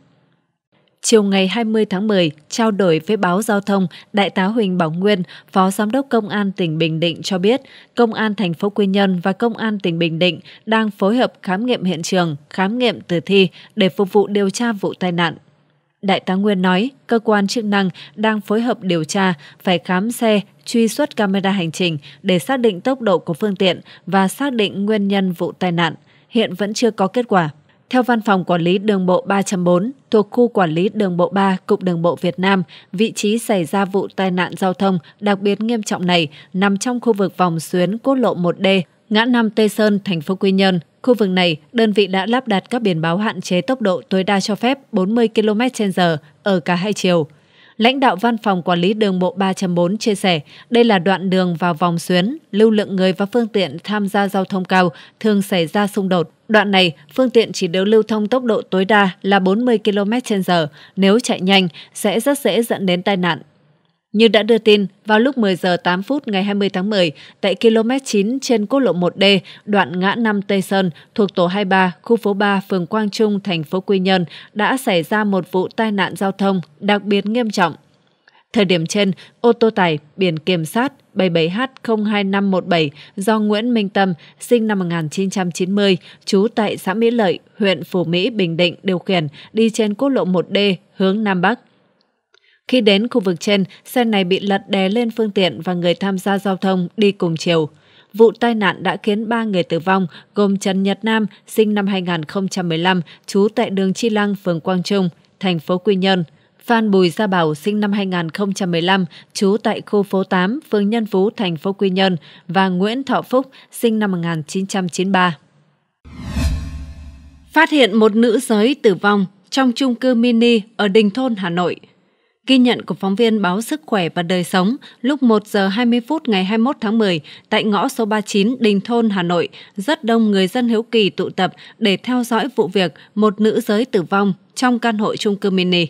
Chiều ngày 20 tháng 10, trao đổi với báo giao thông, Đại tá Huỳnh Bảo Nguyên, Phó Giám đốc Công an tỉnh Bình Định cho biết, Công an thành phố Quy Nhơn và Công an tỉnh Bình Định đang phối hợp khám nghiệm hiện trường, khám nghiệm tử thi để phục vụ điều tra vụ tai nạn Đại tá Nguyên nói, cơ quan chức năng đang phối hợp điều tra, phải khám xe, truy xuất camera hành trình để xác định tốc độ của phương tiện và xác định nguyên nhân vụ tai nạn. Hiện vẫn chưa có kết quả. Theo Văn phòng Quản lý Đường bộ 304 thuộc Khu Quản lý Đường bộ 3 Cục Đường bộ Việt Nam, vị trí xảy ra vụ tai nạn giao thông đặc biệt nghiêm trọng này nằm trong khu vực vòng xuyến quốc lộ 1D, ngã năm Tây Sơn, thành phố Quy Nhơn. Khu vực này, đơn vị đã lắp đặt các biển báo hạn chế tốc độ tối đa cho phép 40 km/h ở cả hai chiều. Lãnh đạo Văn phòng Quản lý Đường bộ 3.4 chia sẻ, đây là đoạn đường vào vòng xuyến, lưu lượng người và phương tiện tham gia giao thông cao thường xảy ra xung đột. Đoạn này, phương tiện chỉ được lưu thông tốc độ tối đa là 40 km/h, nếu chạy nhanh sẽ rất dễ dẫn đến tai nạn, như đã đưa tin, vào lúc 10 giờ 8 phút ngày 20 tháng 10, tại km 9 trên quốc lộ 1D, đoạn ngã năm Tây Sơn, thuộc tổ 23, khu phố 3, phường Quang Trung, thành phố Quy Nhơn, đã xảy ra một vụ tai nạn giao thông đặc biệt nghiêm trọng. Thời điểm trên, ô tô tải biển kiểm sát 77H02517 do Nguyễn Minh Tâm, sinh năm 1990, trú tại xã Mỹ Lợi, huyện Phú Mỹ, Bình Định điều khiển đi trên quốc lộ 1D hướng Nam Bắc. Khi đến khu vực trên, xe này bị lật đè lên phương tiện và người tham gia giao thông đi cùng chiều. Vụ tai nạn đã khiến 3 người tử vong, gồm Trần Nhật Nam, sinh năm 2015, trú tại đường Chi Lăng, phường Quang Trung, thành phố Quy Nhơn. Phan Bùi Gia Bảo sinh năm 2015, trú tại khu phố 8, phường Nhân Phú, thành phố Quy Nhơn và Nguyễn Thọ Phúc sinh năm 1993. Phát hiện một nữ giới tử vong trong chung cư mini ở Đình Thôn, Hà Nội. Ghi nhận của phóng viên báo Sức khỏe và đời sống lúc 1 giờ 20 phút ngày 21 tháng 10 tại ngõ số 39 Đình Thôn, Hà Nội, rất đông người dân hiếu kỳ tụ tập để theo dõi vụ việc một nữ giới tử vong trong căn hộ chung cư mini.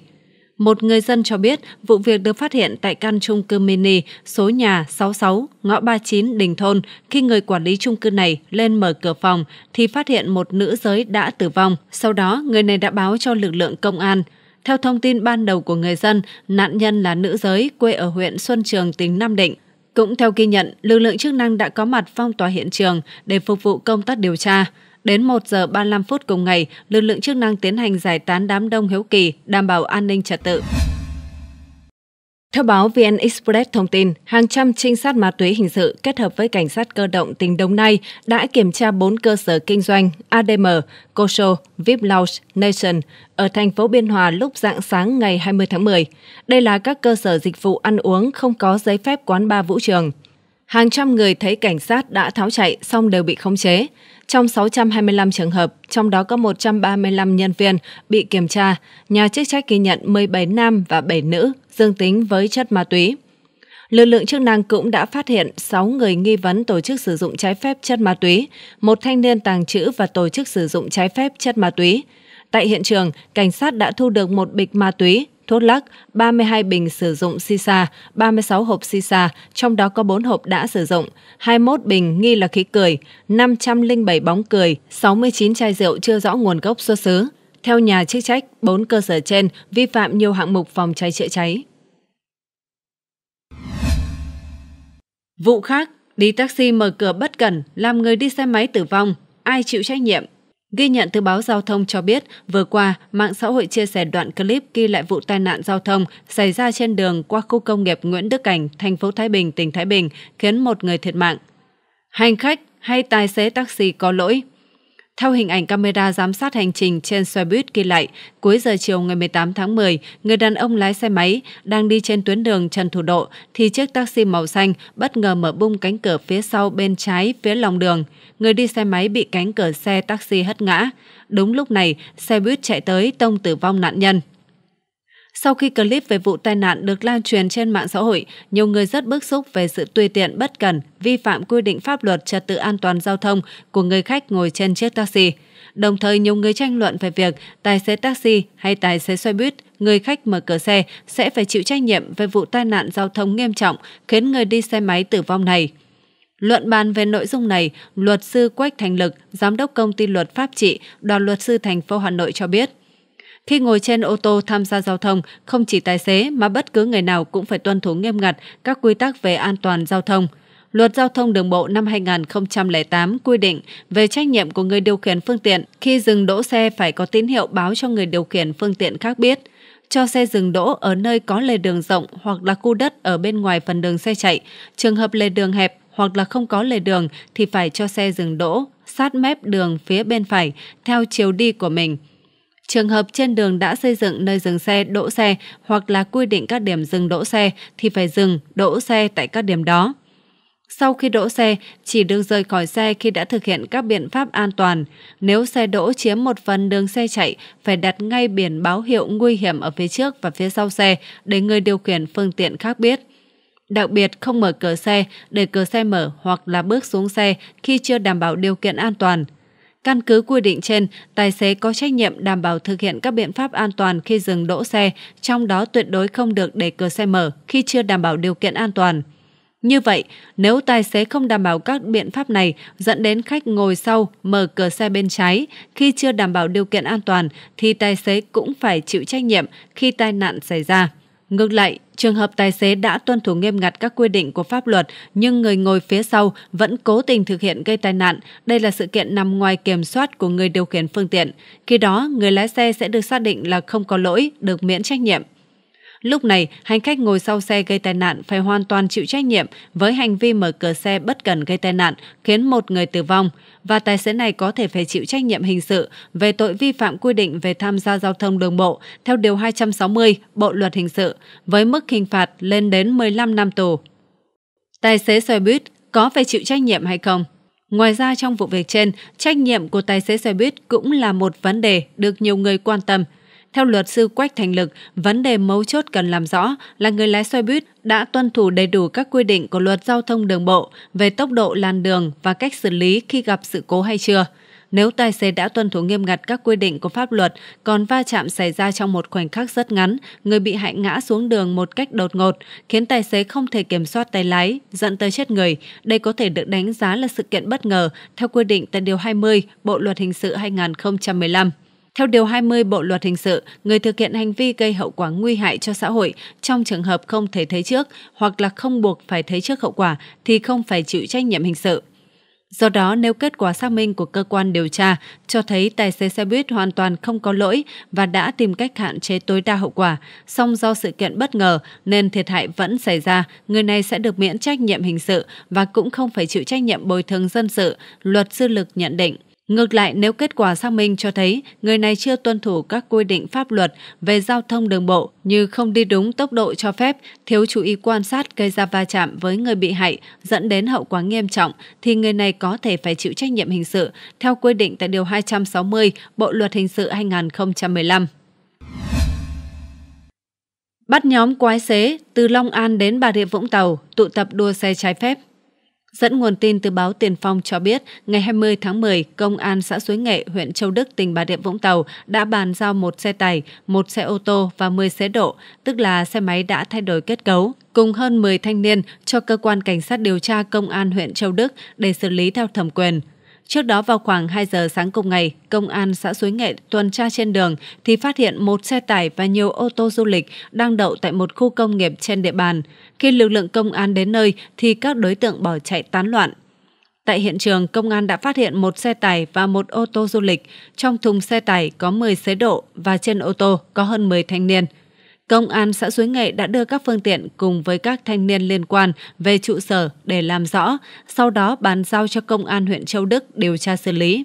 Một người dân cho biết vụ việc được phát hiện tại căn chung cư mini số nhà 66, ngõ 39 Đình Thôn khi người quản lý chung cư này lên mở cửa phòng thì phát hiện một nữ giới đã tử vong. Sau đó, người này đã báo cho lực lượng công an. Theo thông tin ban đầu của người dân, nạn nhân là nữ giới quê ở huyện Xuân Trường, tỉnh Nam Định. Cũng theo ghi nhận, lực lượng chức năng đã có mặt phong tỏa hiện trường để phục vụ công tác điều tra. Đến 1 giờ 35 phút cùng ngày, lực lượng chức năng tiến hành giải tán đám đông hiếu kỳ, đảm bảo an ninh trật tự. Theo báo VN Express thông tin, hàng trăm trinh sát ma túy hình sự kết hợp với cảnh sát cơ động tỉnh Đồng Nai đã kiểm tra 4 cơ sở kinh doanh ADM, Kosho, VIP Lounge, Nation ở thành phố Biên Hòa lúc dạng sáng ngày 20 tháng 10. Đây là các cơ sở dịch vụ ăn uống không có giấy phép quán bar vũ trường. Hàng trăm người thấy cảnh sát đã tháo chạy xong đều bị khống chế. Trong 625 trường hợp, trong đó có 135 nhân viên bị kiểm tra, nhà chức trách ghi nhận 17 nam và 7 nữ dương tính với chất ma túy. Lực lượng chức năng cũng đã phát hiện 6 người nghi vấn tổ chức sử dụng trái phép chất ma túy, một thanh niên tàng trữ và tổ chức sử dụng trái phép chất ma túy. Tại hiện trường, cảnh sát đã thu được một bịch ma túy thuốc lắc, 32 bình sử dụng sisa, 36 hộp sisa, trong đó có 4 hộp đã sử dụng, 21 bình nghi là khí cười, 507 bóng cười, 69 chai rượu chưa rõ nguồn gốc xuất xứ. Theo nhà chức trách, 4 cơ sở trên vi phạm nhiều hạng mục phòng cháy chữa cháy. Vụ khác, đi taxi mở cửa bất cẩn làm người đi xe máy tử vong, ai chịu trách nhiệm? Ghi nhận từ báo giao thông cho biết, vừa qua, mạng xã hội chia sẻ đoạn clip ghi lại vụ tai nạn giao thông xảy ra trên đường qua khu công nghiệp Nguyễn Đức Cảnh, thành phố Thái Bình, tỉnh Thái Bình, khiến một người thiệt mạng. Hành khách hay tài xế taxi có lỗi, theo hình ảnh camera giám sát hành trình trên xe buýt ghi lại, cuối giờ chiều ngày 18 tháng 10, người đàn ông lái xe máy đang đi trên tuyến đường Trần Thủ Độ thì chiếc taxi màu xanh bất ngờ mở bung cánh cửa phía sau bên trái phía lòng đường. Người đi xe máy bị cánh cửa xe taxi hất ngã. Đúng lúc này, xe buýt chạy tới tông tử vong nạn nhân. Sau khi clip về vụ tai nạn được lan truyền trên mạng xã hội, nhiều người rất bức xúc về sự tùy tiện bất cần, vi phạm quy định pháp luật trật tự an toàn giao thông của người khách ngồi trên chiếc taxi. Đồng thời, nhiều người tranh luận về việc tài xế taxi hay tài xế xe buýt, người khách mở cửa xe sẽ phải chịu trách nhiệm về vụ tai nạn giao thông nghiêm trọng khiến người đi xe máy tử vong này. Luận bàn về nội dung này, luật sư Quách Thành Lực, giám đốc công ty luật pháp trị, đoàn luật sư thành phố Hà Nội cho biết, khi ngồi trên ô tô tham gia giao thông, không chỉ tài xế mà bất cứ người nào cũng phải tuân thủ nghiêm ngặt các quy tắc về an toàn giao thông. Luật Giao thông Đường bộ năm 2008 quy định về trách nhiệm của người điều khiển phương tiện khi dừng đỗ xe phải có tín hiệu báo cho người điều khiển phương tiện khác biết cho xe dừng đỗ ở nơi có lề đường rộng hoặc là khu đất ở bên ngoài phần đường xe chạy. Trường hợp lề đường hẹp hoặc là không có lề đường thì phải cho xe dừng đỗ sát mép đường phía bên phải theo chiều đi của mình. Trường hợp trên đường đã xây dựng nơi dừng xe, đỗ xe hoặc là quy định các điểm dừng đỗ xe thì phải dừng, đỗ xe tại các điểm đó. Sau khi đỗ xe, chỉ được rời khỏi xe khi đã thực hiện các biện pháp an toàn. Nếu xe đỗ chiếm một phần đường xe chạy, phải đặt ngay biển báo hiệu nguy hiểm ở phía trước và phía sau xe để người điều khiển phương tiện khác biết. Đặc biệt không mở cửa xe, để cửa xe mở hoặc là bước xuống xe khi chưa đảm bảo điều kiện an toàn – Căn cứ quy định trên, tài xế có trách nhiệm đảm bảo thực hiện các biện pháp an toàn khi dừng đỗ xe, trong đó tuyệt đối không được để cửa xe mở khi chưa đảm bảo điều kiện an toàn. Như vậy, nếu tài xế không đảm bảo các biện pháp này dẫn đến khách ngồi sau mở cửa xe bên trái khi chưa đảm bảo điều kiện an toàn thì tài xế cũng phải chịu trách nhiệm khi tai nạn xảy ra. Ngược lại, trường hợp tài xế đã tuân thủ nghiêm ngặt các quy định của pháp luật nhưng người ngồi phía sau vẫn cố tình thực hiện gây tai nạn, đây là sự kiện nằm ngoài kiểm soát của người điều khiển phương tiện. Khi đó, người lái xe sẽ được xác định là không có lỗi, được miễn trách nhiệm. Lúc này, hành khách ngồi sau xe gây tai nạn phải hoàn toàn chịu trách nhiệm với hành vi mở cửa xe bất cần gây tai nạn khiến một người tử vong và tài xế này có thể phải chịu trách nhiệm hình sự về tội vi phạm quy định về tham gia giao thông đường bộ theo Điều 260 Bộ Luật Hình sự với mức hình phạt lên đến 15 năm tù. Tài xế xe buýt có phải chịu trách nhiệm hay không? Ngoài ra trong vụ việc trên, trách nhiệm của tài xế xe buýt cũng là một vấn đề được nhiều người quan tâm – theo luật sư Quách Thành Lực, vấn đề mấu chốt cần làm rõ là người lái xe buýt đã tuân thủ đầy đủ các quy định của luật giao thông đường bộ về tốc độ làn đường và cách xử lý khi gặp sự cố hay chưa. Nếu tài xế đã tuân thủ nghiêm ngặt các quy định của pháp luật, còn va chạm xảy ra trong một khoảnh khắc rất ngắn, người bị hại ngã xuống đường một cách đột ngột, khiến tài xế không thể kiểm soát tay lái, dẫn tới chết người. Đây có thể được đánh giá là sự kiện bất ngờ theo quy định tại Điều 20 Bộ Luật Hình sự 2015. Theo Điều 20 Bộ Luật Hình sự, người thực hiện hành vi gây hậu quả nguy hại cho xã hội trong trường hợp không thể thấy trước hoặc là không buộc phải thấy trước hậu quả thì không phải chịu trách nhiệm hình sự. Do đó, nếu kết quả xác minh của cơ quan điều tra cho thấy tài xế xe buýt hoàn toàn không có lỗi và đã tìm cách hạn chế tối đa hậu quả, song do sự kiện bất ngờ nên thiệt hại vẫn xảy ra, người này sẽ được miễn trách nhiệm hình sự và cũng không phải chịu trách nhiệm bồi thường dân sự, luật sư lực nhận định. Ngược lại, nếu kết quả xác minh cho thấy người này chưa tuân thủ các quy định pháp luật về giao thông đường bộ như không đi đúng tốc độ cho phép, thiếu chú ý quan sát gây ra va chạm với người bị hại dẫn đến hậu quả nghiêm trọng, thì người này có thể phải chịu trách nhiệm hình sự theo quy định tại Điều 260 Bộ Luật Hình sự 2015 bắt nhóm quái xế từ Long An đến Bà Rịa Vũng Tàu tụ tập đua xe trái phép. Dẫn nguồn tin từ báo Tiền Phong cho biết, ngày 20 tháng 10, Công an xã Suối Nghệ, huyện Châu Đức, tỉnh Bà Rịa Vũng Tàu đã bàn giao một xe tải, một xe ô tô và 10 xe độ, tức là xe máy đã thay đổi kết cấu, cùng hơn 10 thanh niên cho cơ quan cảnh sát điều tra Công an huyện Châu Đức để xử lý theo thẩm quyền. Trước đó vào khoảng 2 giờ sáng cùng ngày, Công an xã Suối Nghệ tuần tra trên đường thì phát hiện một xe tải và nhiều ô tô du lịch đang đậu tại một khu công nghiệp trên địa bàn. Khi lực lượng công an đến nơi thì các đối tượng bỏ chạy tán loạn. Tại hiện trường, công an đã phát hiện một xe tải và một ô tô du lịch. Trong thùng xe tải có 10 xế độ và trên ô tô có hơn 10 thanh niên. Công an xã Suối Nghệ đã đưa các phương tiện cùng với các thanh niên liên quan về trụ sở để làm rõ, sau đó bàn giao cho Công an huyện Châu Đức điều tra xử lý.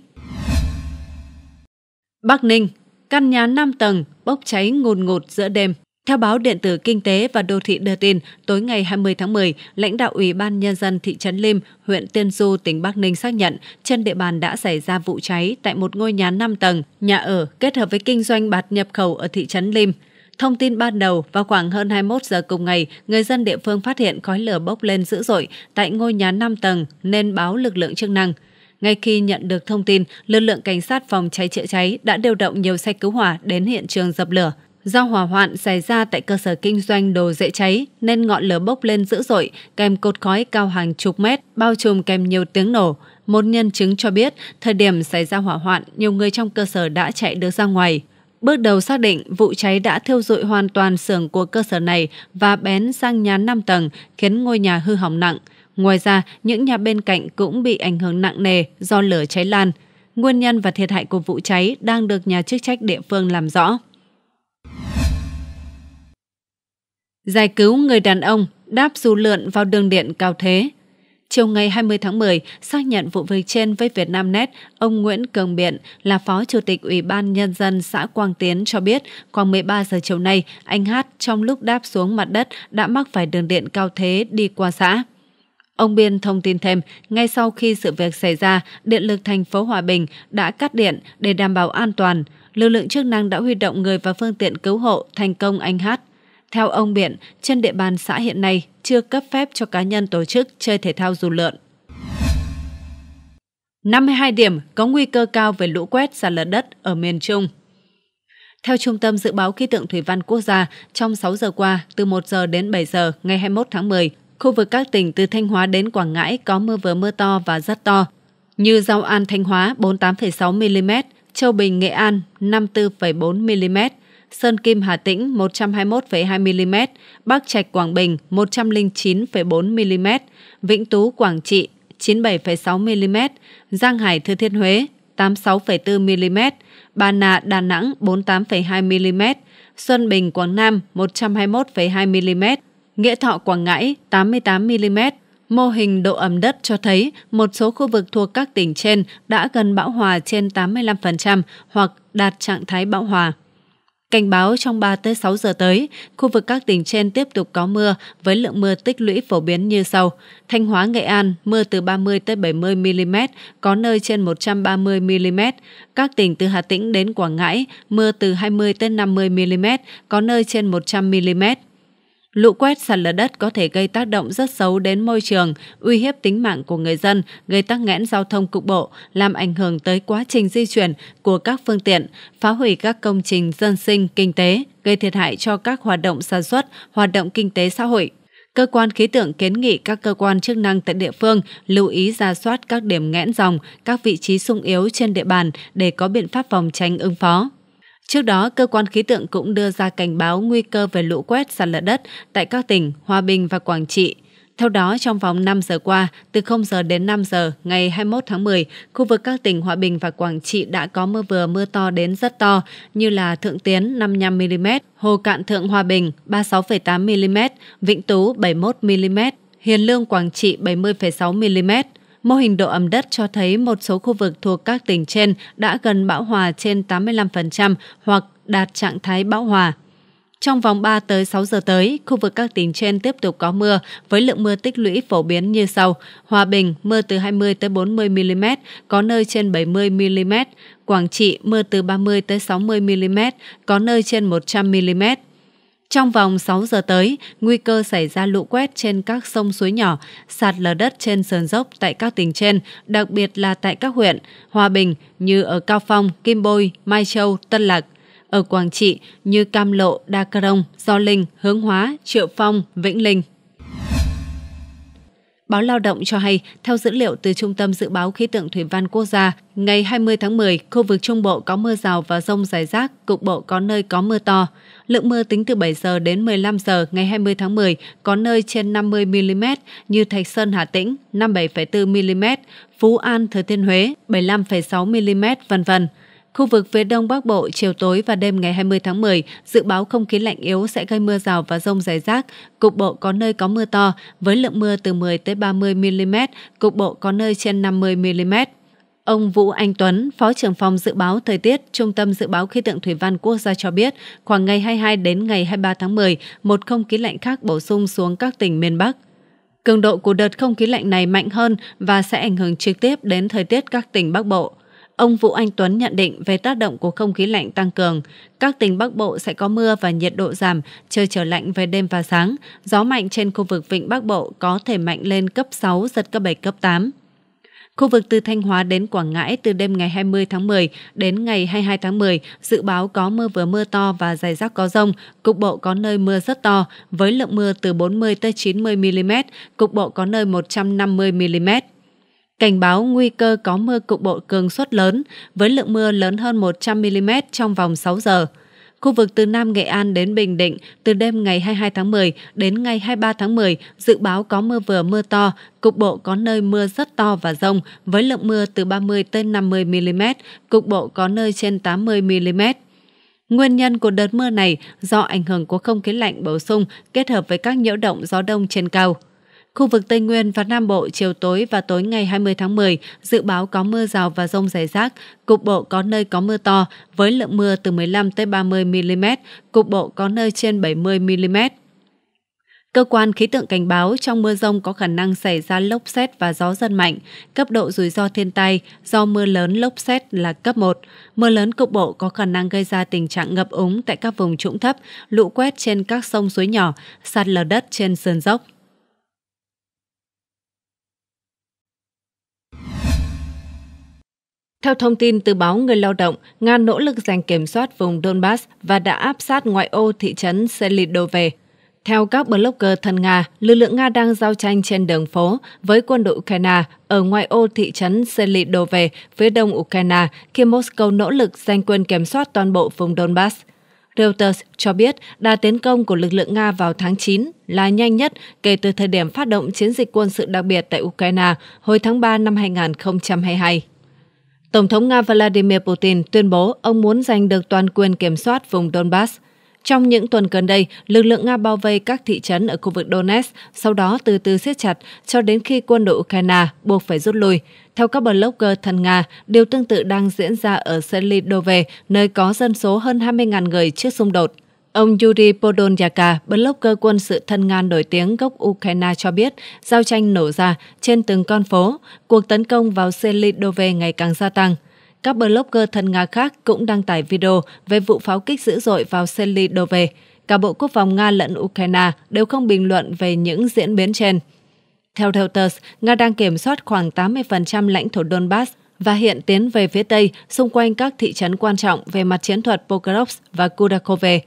Bắc Ninh, căn nhà 5 tầng bốc cháy ngùn ngụt giữa đêm. Theo báo điện tử Kinh tế và Đô thị đưa tin, tối ngày 20 tháng 10, lãnh đạo Ủy ban Nhân dân thị trấn Lim, huyện Tiên Du, tỉnh Bắc Ninh xác nhận trên địa bàn đã xảy ra vụ cháy tại một ngôi nhà 5 tầng, nhà ở kết hợp với kinh doanh bạt nhập khẩu ở thị trấn Lim. Thông tin ban đầu, vào khoảng hơn 21 giờ cùng ngày, người dân địa phương phát hiện khói lửa bốc lên dữ dội tại ngôi nhà 5 tầng nên báo lực lượng chức năng. Ngay khi nhận được thông tin, lực lượng cảnh sát phòng cháy chữa cháy đã điều động nhiều xe cứu hỏa đến hiện trường dập lửa. Do hỏa hoạn xảy ra tại cơ sở kinh doanh đồ dễ cháy nên ngọn lửa bốc lên dữ dội, kèm cột khói cao hàng chục mét, bao trùm kèm nhiều tiếng nổ. Một nhân chứng cho biết, thời điểm xảy ra hỏa hoạn, nhiều người trong cơ sở đã chạy được ra ngoài. Bước đầu xác định vụ cháy đã thiêu rụi hoàn toàn xưởng của cơ sở này và bén sang nhà 5 tầng khiến ngôi nhà hư hỏng nặng. Ngoài ra, những nhà bên cạnh cũng bị ảnh hưởng nặng nề do lửa cháy lan. Nguyên nhân và thiệt hại của vụ cháy đang được nhà chức trách địa phương làm rõ. Giải cứu người đàn ông đáp dù lượn vào đường điện cao thế Chiều ngày 20 tháng 10, xác nhận vụ việc trên với Vietnamnet, ông Nguyễn Cường Biện là Phó Chủ tịch Ủy ban Nhân dân xã Quang Tiến cho biết, khoảng 13 giờ chiều nay, anh Hát trong lúc đáp xuống mặt đất đã mắc phải đường điện cao thế đi qua xã. Ông Biên thông tin thêm, ngay sau khi sự việc xảy ra, Điện lực thành phố Hòa Bình đã cắt điện để đảm bảo an toàn. Lực lượng chức năng đã huy động người và phương tiện cứu hộ thành công anh Hát theo ông Biện, trên địa bàn xã hiện nay chưa cấp phép cho cá nhân tổ chức chơi thể thao dù lượn. 52 điểm có nguy cơ cao về lũ quét sạt lở đất ở miền Trung. Theo Trung tâm Dự báo Khí tượng Thủy văn Quốc gia, trong 6 giờ qua, từ 1 giờ đến 7 giờ ngày 21 tháng 10, khu vực các tỉnh từ Thanh Hóa đến Quảng Ngãi có mưa vừa mưa to và rất to, như Giao An Thanh Hóa 48,6 mm, Châu Bình Nghệ An 54,4 mm, Sơn Kim Hà Tĩnh 121,2mm, Bắc Trạch Quảng Bình 109,4mm, Vĩnh Tú Quảng Trị 97,6mm, Giang Hải Thừa Thiên Huế 86,4mm, Bà Nà Đà Nẵng 48,2mm, Xuân Bình Quảng Nam 121,2mm, Nghĩa Thọ Quảng Ngãi 88mm. Mô hình độ ẩm đất cho thấy một số khu vực thuộc các tỉnh trên đã gần bão hòa trên 85% hoặc đạt trạng thái bão hòa. Cảnh báo trong 3 tới 6 giờ tới, khu vực các tỉnh trên tiếp tục có mưa với lượng mưa tích lũy phổ biến như sau: Thanh Hóa, Nghệ An mưa từ 30 tới 70 mm, có nơi trên 130 mm. Các tỉnh từ Hà Tĩnh đến Quảng Ngãi mưa từ 20 tới 50 mm, có nơi trên 100 mm. Lũ quét sạt lở đất có thể gây tác động rất xấu đến môi trường, uy hiếp tính mạng của người dân, gây tắc nghẽn giao thông cục bộ, làm ảnh hưởng tới quá trình di chuyển của các phương tiện, phá hủy các công trình dân sinh, kinh tế, gây thiệt hại cho các hoạt động sản xuất, hoạt động kinh tế xã hội. Cơ quan khí tượng kiến nghị các cơ quan chức năng tại địa phương lưu ý ra soát các điểm nghẽn dòng, các vị trí sung yếu trên địa bàn để có biện pháp phòng tránh ứng phó. Trước đó, cơ quan khí tượng cũng đưa ra cảnh báo nguy cơ về lũ quét sạt lở đất tại các tỉnh Hòa Bình và Quảng Trị. Theo đó, trong vòng 5 giờ qua, từ 0 giờ đến 5 giờ ngày 21 tháng 10, khu vực các tỉnh Hòa Bình và Quảng Trị đã có mưa vừa mưa to đến rất to như là Thượng Tiến 55mm, Hồ Cạn Thượng Hòa Bình 36,8mm, Vĩnh Tú 71mm, Hiền Lương Quảng Trị 70,6mm. Mô hình độ ẩm đất cho thấy một số khu vực thuộc các tỉnh trên đã gần bão hòa trên 85% hoặc đạt trạng thái bão hòa. Trong vòng 3 tới 6 giờ tới, khu vực các tỉnh trên tiếp tục có mưa với lượng mưa tích lũy phổ biến như sau: Hòa Bình mưa từ 20 tới 40 mm, có nơi trên 70 mm, Quảng Trị mưa từ 30 tới 60 mm, có nơi trên 100 mm. Trong vòng 6 giờ tới, nguy cơ xảy ra lũ quét trên các sông suối nhỏ, sạt lở đất trên sườn dốc tại các tỉnh trên, đặc biệt là tại các huyện Hòa Bình như ở Cao Phong, Kim Bôi, Mai Châu, Tân Lạc, ở Quảng Trị như Cam Lộ, Đa Crong, Gio Linh, Hướng Hóa, Triệu Phong, Vĩnh Linh. Báo Lao động cho hay, theo dữ liệu từ Trung tâm Dự báo Khí tượng Thủy văn Quốc gia, ngày 20 tháng 10, khu vực Trung Bộ có mưa rào và rông rải rác, cục bộ có nơi có mưa to lượng mưa tính từ 7 giờ đến 15 giờ ngày 20 tháng 10 có nơi trên 50 mm như Thạch Sơn Hà Tĩnh 57,4 mm, Phú An Thừa Thiên Huế 75,6 mm vân vân. Khu vực phía đông bắc bộ chiều tối và đêm ngày 20 tháng 10, dự báo không khí lạnh yếu sẽ gây mưa rào và rông rải rác, cục bộ có nơi có mưa to với lượng mưa từ 10 tới 30 mm, cục bộ có nơi trên 50 mm. Ông Vũ Anh Tuấn, Phó trưởng phòng dự báo thời tiết, Trung tâm dự báo khí tượng thủy văn quốc gia cho biết, khoảng ngày 22 đến ngày 23 tháng 10, một không khí lạnh khác bổ sung xuống các tỉnh miền Bắc. Cường độ của đợt không khí lạnh này mạnh hơn và sẽ ảnh hưởng trực tiếp đến thời tiết các tỉnh Bắc Bộ. Ông Vũ Anh Tuấn nhận định về tác động của không khí lạnh tăng cường, các tỉnh Bắc Bộ sẽ có mưa và nhiệt độ giảm, trời trở lạnh về đêm và sáng, gió mạnh trên khu vực vịnh Bắc Bộ có thể mạnh lên cấp 6 giật cấp 7 cấp 8. Khu vực từ Thanh Hóa đến Quảng Ngãi từ đêm ngày 20 tháng 10 đến ngày 22 tháng 10 dự báo có mưa vừa mưa to và dài rác có rông, cục bộ có nơi mưa rất to với lượng mưa từ 40 tới 90 mm, cục bộ có nơi 150 mm cảnh báo nguy cơ có mưa cục bộ cường suất lớn với lượng mưa lớn hơn 100 mm trong vòng 6 giờ. Khu vực từ Nam Nghệ An đến Bình Định từ đêm ngày 22 tháng 10 đến ngày 23 tháng 10 dự báo có mưa vừa mưa to, cục bộ có nơi mưa rất to và rông với lượng mưa từ 30 tới 50 mm, cục bộ có nơi trên 80 mm. Nguyên nhân của đợt mưa này do ảnh hưởng của không khí lạnh bổ sung kết hợp với các nhiễu động gió đông trên cao. Khu vực Tây Nguyên và Nam Bộ chiều tối và tối ngày 20 tháng 10 dự báo có mưa rào và rông rải rác, cục bộ có nơi có mưa to với lượng mưa từ 15 tới 30 mm, cục bộ có nơi trên 70 mm. Cơ quan khí tượng cảnh báo trong mưa rông có khả năng xảy ra lốc xét và gió giật mạnh. Cấp độ rủi ro thiên tai do mưa lớn lốc xét là cấp 1. Mưa lớn cục bộ có khả năng gây ra tình trạng ngập úng tại các vùng trũng thấp, lũ quét trên các sông suối nhỏ, sạt lở đất trên sườn dốc. Theo thông tin từ báo Người Lao động, Nga nỗ lực giành kiểm soát vùng Donbass và đã áp sát ngoại ô thị trấn Selidove. Theo các blogger thân Nga, lực lượng Nga đang giao tranh trên đường phố với quân đội Ukraine ở ngoại ô thị trấn Selidove phía đông Ukraine khi Moscow nỗ lực giành quyền kiểm soát toàn bộ vùng Donbass. Reuters cho biết đà tiến công của lực lượng Nga vào tháng 9 là nhanh nhất kể từ thời điểm phát động chiến dịch quân sự đặc biệt tại Ukraine hồi tháng 3 năm 2022. Tổng thống Nga Vladimir Putin tuyên bố ông muốn giành được toàn quyền kiểm soát vùng Donbass. Trong những tuần gần đây, lực lượng Nga bao vây các thị trấn ở khu vực Donetsk, sau đó từ từ siết chặt cho đến khi quân đội Ukraine buộc phải rút lui. Theo các blogger thân Nga, điều tương tự đang diễn ra ở Selidove, nơi có dân số hơn 20.000 người trước xung đột. Ông Yuri Podolyaka, blogger quân sự thân Nga nổi tiếng gốc Ukraine cho biết, giao tranh nổ ra trên từng con phố, cuộc tấn công vào Selidove ngày càng gia tăng. Các blogger thân Nga khác cũng đăng tải video về vụ pháo kích dữ dội vào Selidove. Cả Bộ Quốc phòng Nga lẫn Ukraine đều không bình luận về những diễn biến trên. Theo Reuters, Nga đang kiểm soát khoảng 80% lãnh thổ Donbass và hiện tiến về phía Tây xung quanh các thị trấn quan trọng về mặt chiến thuật Pokrovsk và Kudakove.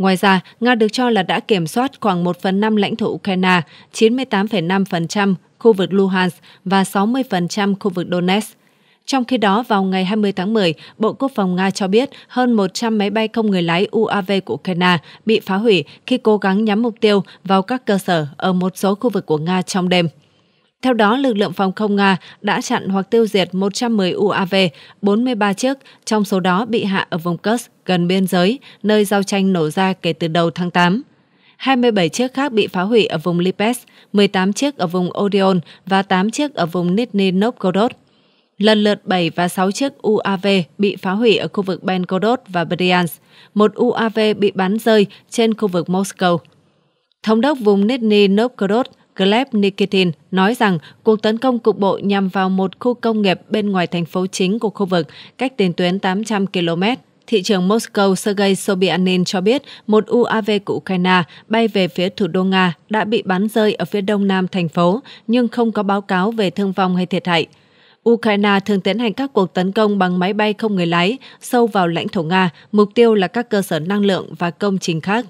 Ngoài ra, Nga được cho là đã kiểm soát khoảng 1 phần 5 lãnh thổ Ukraine, 98,5% khu vực Luhansk và 60% khu vực Donetsk. Trong khi đó, vào ngày 20 tháng 10, Bộ Quốc phòng Nga cho biết hơn 100 máy bay không người lái UAV của Ukraine bị phá hủy khi cố gắng nhắm mục tiêu vào các cơ sở ở một số khu vực của Nga trong đêm. Theo đó, lực lượng phòng không Nga đã chặn hoặc tiêu diệt 110 UAV, 43 chiếc, trong số đó bị hạ ở vùng Kursk gần biên giới, nơi giao tranh nổ ra kể từ đầu tháng 8. 27 chiếc khác bị phá hủy ở vùng Lipes, 18 chiếc ở vùng Odeon và 8 chiếc ở vùng Nizhny Novgorod. Lần lượt 7 và 6 chiếc UAV bị phá hủy ở khu vực Bengodot và Bryansk, một UAV bị bắn rơi trên khu vực Moscow. Thống đốc vùng Nizhny Novgorod Gleb Nikitin nói rằng cuộc tấn công cục bộ nhằm vào một khu công nghiệp bên ngoài thành phố chính của khu vực, cách tiền tuyến 800 km. Thị trưởng Moscow Sergei Sobyanin cho biết một UAV của Ukraine bay về phía thủ đô Nga đã bị bắn rơi ở phía đông nam thành phố, nhưng không có báo cáo về thương vong hay thiệt hại. Ukraine thường tiến hành các cuộc tấn công bằng máy bay không người lái sâu vào lãnh thổ Nga, mục tiêu là các cơ sở năng lượng và công trình khác.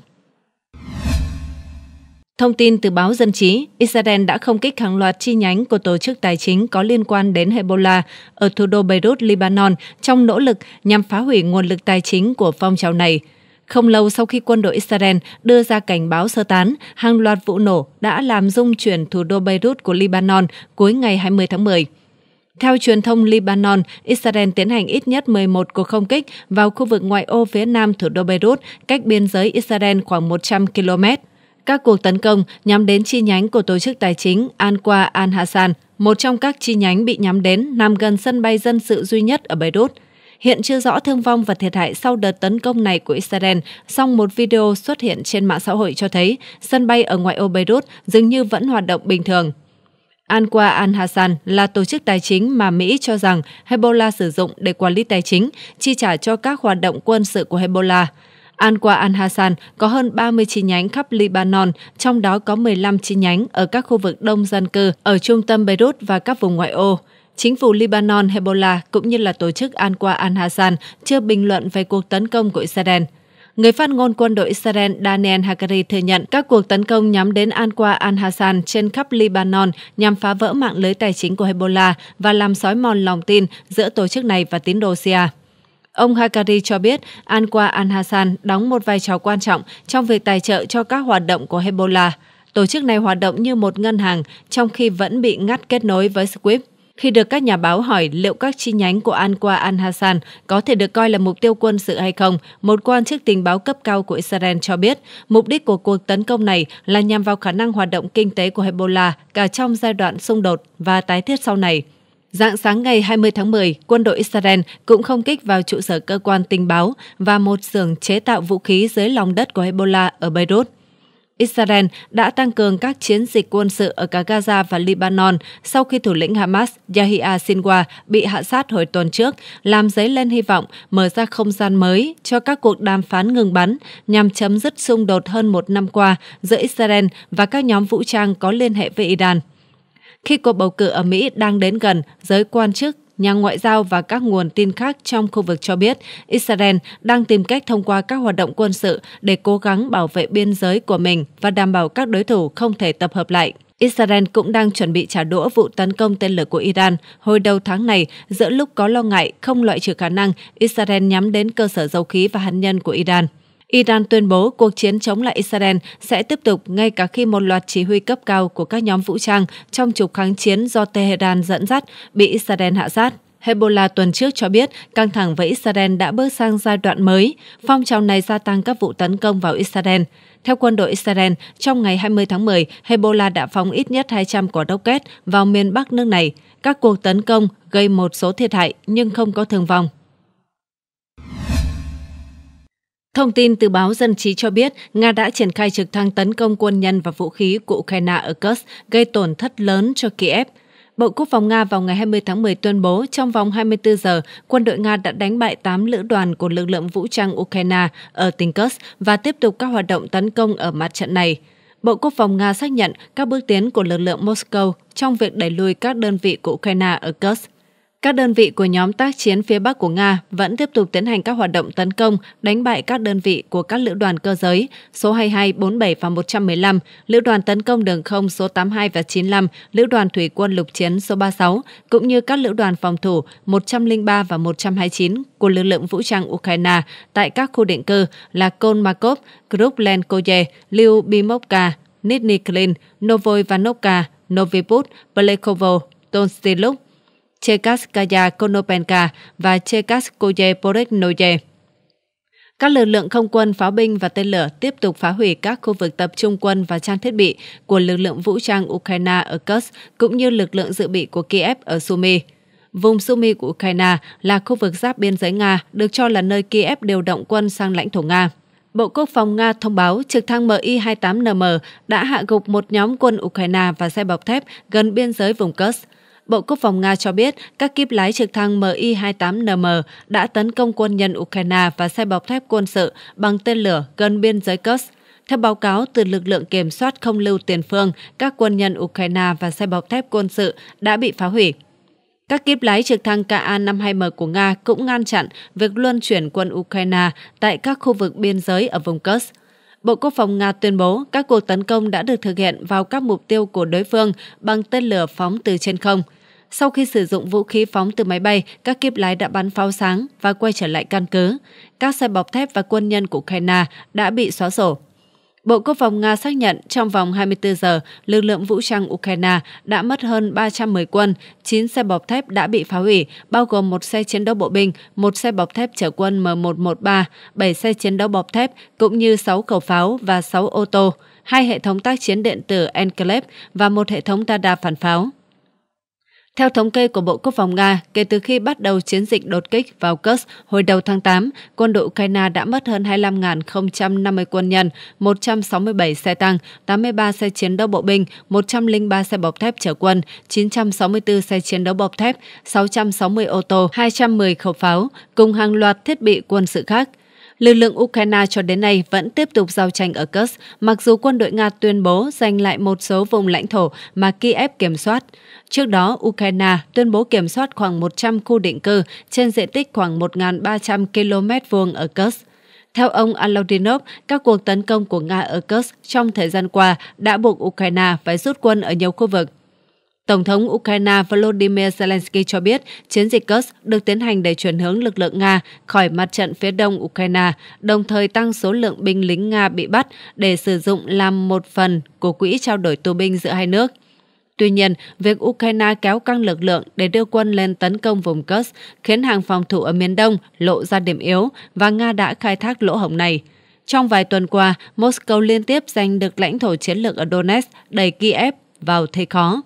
Thông tin từ báo Dân Trí, Israel đã không kích hàng loạt chi nhánh của tổ chức tài chính có liên quan đến Hezbollah ở thủ đô Beirut, Lebanon trong nỗ lực nhằm phá hủy nguồn lực tài chính của phong trào này. Không lâu sau khi quân đội Israel đưa ra cảnh báo sơ tán, hàng loạt vụ nổ đã làm rung chuyển thủ đô Beirut của Lebanon cuối ngày 20 tháng 10. Theo truyền thông Lebanon, Israel tiến hành ít nhất 11 cuộc không kích vào khu vực ngoại ô phía nam thủ đô Beirut, cách biên giới Israel khoảng 100 km các cuộc tấn công nhắm đến chi nhánh của tổ chức tài chính Anqua Al Hassan, một trong các chi nhánh bị nhắm đến nằm gần sân bay dân sự duy nhất ở Beirut. Hiện chưa rõ thương vong và thiệt hại sau đợt tấn công này của Israel, song một video xuất hiện trên mạng xã hội cho thấy sân bay ở ngoại ô Beirut dường như vẫn hoạt động bình thường. Anqua Al-Hassan là tổ chức tài chính mà Mỹ cho rằng Hezbollah sử dụng để quản lý tài chính, chi trả cho các hoạt động quân sự của Hezbollah. Anwa al-Hassan có hơn 30 chi nhánh khắp Lebanon, trong đó có 15 chi nhánh ở các khu vực đông dân cư ở trung tâm Beirut và các vùng ngoại ô. Chính phủ Lebanon Hezbollah cũng như là tổ chức Anwa al-Hassan chưa bình luận về cuộc tấn công của Israel. Người phát ngôn quân đội Israel Daniel Hagari thừa nhận các cuộc tấn công nhắm đến Anwa al-Hassan trên khắp Lebanon nhằm phá vỡ mạng lưới tài chính của Hezbollah và làm sói mòn lòng tin giữa tổ chức này và tín đồ Shia. Ông Hakari cho biết Anwar al-Hassan đóng một vai trò quan trọng trong việc tài trợ cho các hoạt động của Hezbollah. Tổ chức này hoạt động như một ngân hàng trong khi vẫn bị ngắt kết nối với SWIFT. Khi được các nhà báo hỏi liệu các chi nhánh của Anwar al-Hassan có thể được coi là mục tiêu quân sự hay không, một quan chức tình báo cấp cao của Israel cho biết mục đích của cuộc tấn công này là nhằm vào khả năng hoạt động kinh tế của Hezbollah cả trong giai đoạn xung đột và tái thiết sau này. Dạng sáng ngày 20 tháng 10, quân đội Israel cũng không kích vào trụ sở cơ quan tình báo và một xưởng chế tạo vũ khí dưới lòng đất của Hezbollah ở Beirut. Israel đã tăng cường các chiến dịch quân sự ở cả Gaza và Lebanon sau khi thủ lĩnh Hamas Yahya Sinwar bị hạ sát hồi tuần trước, làm dấy lên hy vọng mở ra không gian mới cho các cuộc đàm phán ngừng bắn nhằm chấm dứt xung đột hơn một năm qua giữa Israel và các nhóm vũ trang có liên hệ với Iran khi cuộc bầu cử ở Mỹ đang đến gần, giới quan chức nhà ngoại giao và các nguồn tin khác trong khu vực cho biết Israel đang tìm cách thông qua các hoạt động quân sự để cố gắng bảo vệ biên giới của mình và đảm bảo các đối thủ không thể tập hợp lại. Israel cũng đang chuẩn bị trả đũa vụ tấn công tên lửa của Iran hồi đầu tháng này giữa lúc có lo ngại không loại trừ khả năng Israel nhắm đến cơ sở dầu khí và hạt nhân của Iran. Iran tuyên bố cuộc chiến chống lại Israel sẽ tiếp tục ngay cả khi một loạt chỉ huy cấp cao của các nhóm vũ trang trong trục kháng chiến do Tehran dẫn dắt bị Israel hạ sát. Hezbollah tuần trước cho biết căng thẳng với Israel đã bước sang giai đoạn mới. Phong trào này gia tăng các vụ tấn công vào Israel. Theo quân đội Israel, trong ngày 20 tháng 10, Hezbollah đã phóng ít nhất 200 quả rocket vào miền Bắc nước này. Các cuộc tấn công gây một số thiệt hại nhưng không có thương vong. Thông tin từ báo Dân trí cho biết, Nga đã triển khai trực thăng tấn công quân nhân và vũ khí của Ukraine ở Kursk, gây tổn thất lớn cho Kiev. Bộ Quốc phòng Nga vào ngày 20 tháng 10 tuyên bố trong vòng 24 giờ, quân đội Nga đã đánh bại 8 lữ đoàn của lực lượng vũ trang Ukraine ở tỉnh Kursk và tiếp tục các hoạt động tấn công ở mặt trận này. Bộ Quốc phòng Nga xác nhận các bước tiến của lực lượng Moscow trong việc đẩy lùi các đơn vị của Ukraine ở Kursk. Các đơn vị của nhóm tác chiến phía Bắc của Nga vẫn tiếp tục tiến hành các hoạt động tấn công, đánh bại các đơn vị của các lữ đoàn cơ giới số 22, 47 và 115, lữ đoàn tấn công đường không số 82 và 95, lữ đoàn thủy quân lục chiến số 36, cũng như các lữ đoàn phòng thủ 103 và 129 của lực lượng vũ trang Ukraine tại các khu định cư là Kolmakov, Kruplenkoye, Lyubimovka, Nizhny Klin, Novoivanovka, Noviput, Plekovo, Tonstiluk, Chekaskaya Konopenka và Chekaskoye Poreknoye. Các lực lượng không quân, pháo binh và tên lửa tiếp tục phá hủy các khu vực tập trung quân và trang thiết bị của lực lượng vũ trang Ukraine ở Kursk cũng như lực lượng dự bị của Kiev ở Sumy. Vùng Sumy của Ukraine là khu vực giáp biên giới Nga, được cho là nơi Kiev điều động quân sang lãnh thổ Nga. Bộ Quốc phòng Nga thông báo trực thăng Mi-28NM đã hạ gục một nhóm quân Ukraine và xe bọc thép gần biên giới vùng Kursk. Bộ Quốc phòng Nga cho biết các kíp lái trực thăng Mi-28NM đã tấn công quân nhân Ukraine và xe bọc thép quân sự bằng tên lửa gần biên giới Kursk. Theo báo cáo từ lực lượng kiểm soát không lưu tiền phương, các quân nhân Ukraine và xe bọc thép quân sự đã bị phá hủy. Các kíp lái trực thăng Ka-52M của Nga cũng ngăn chặn việc luân chuyển quân Ukraine tại các khu vực biên giới ở vùng Kursk. Bộ Quốc phòng Nga tuyên bố các cuộc tấn công đã được thực hiện vào các mục tiêu của đối phương bằng tên lửa phóng từ trên không – sau khi sử dụng vũ khí phóng từ máy bay, các kiếp lái đã bắn pháo sáng và quay trở lại căn cứ. Các xe bọc thép và quân nhân của Ukraine đã bị xóa sổ. Bộ Quốc phòng Nga xác nhận trong vòng 24 giờ, lực lượng vũ trang Ukraine đã mất hơn 310 quân, 9 xe bọc thép đã bị phá hủy, bao gồm một xe chiến đấu bộ binh, một xe bọc thép chở quân M113, 7 xe chiến đấu bọc thép, cũng như 6 khẩu pháo và 6 ô tô, hai hệ thống tác chiến điện tử Enclave và một hệ thống radar phản pháo. Theo thống kê của Bộ Quốc phòng Nga, kể từ khi bắt đầu chiến dịch đột kích vào Kursk hồi đầu tháng 8, quân đội Ukraine đã mất hơn 25.050 quân nhân, 167 xe tăng, 83 xe chiến đấu bộ binh, 103 xe bọc thép chở quân, 964 xe chiến đấu bọc thép, 660 ô tô, 210 khẩu pháo, cùng hàng loạt thiết bị quân sự khác. Lực lượng Ukraine cho đến nay vẫn tiếp tục giao tranh ở Kursk, mặc dù quân đội Nga tuyên bố giành lại một số vùng lãnh thổ mà Kiev kiểm soát. Trước đó, Ukraine tuyên bố kiểm soát khoảng 100 khu định cư trên diện tích khoảng 1.300 km vuông ở Kursk. Theo ông Alaudinov, các cuộc tấn công của Nga ở Kursk trong thời gian qua đã buộc Ukraine phải rút quân ở nhiều khu vực. Tổng thống Ukraine Volodymyr Zelensky cho biết chiến dịch Kursk được tiến hành để chuyển hướng lực lượng Nga khỏi mặt trận phía đông Ukraine, đồng thời tăng số lượng binh lính Nga bị bắt để sử dụng làm một phần của quỹ trao đổi tù binh giữa hai nước. Tuy nhiên, việc Ukraine kéo căng lực lượng để đưa quân lên tấn công vùng Kursk khiến hàng phòng thủ ở miền đông lộ ra điểm yếu và Nga đã khai thác lỗ hổng này. Trong vài tuần qua, Moscow liên tiếp giành được lãnh thổ chiến lược ở Donetsk, đẩy Kiev vào thế khó.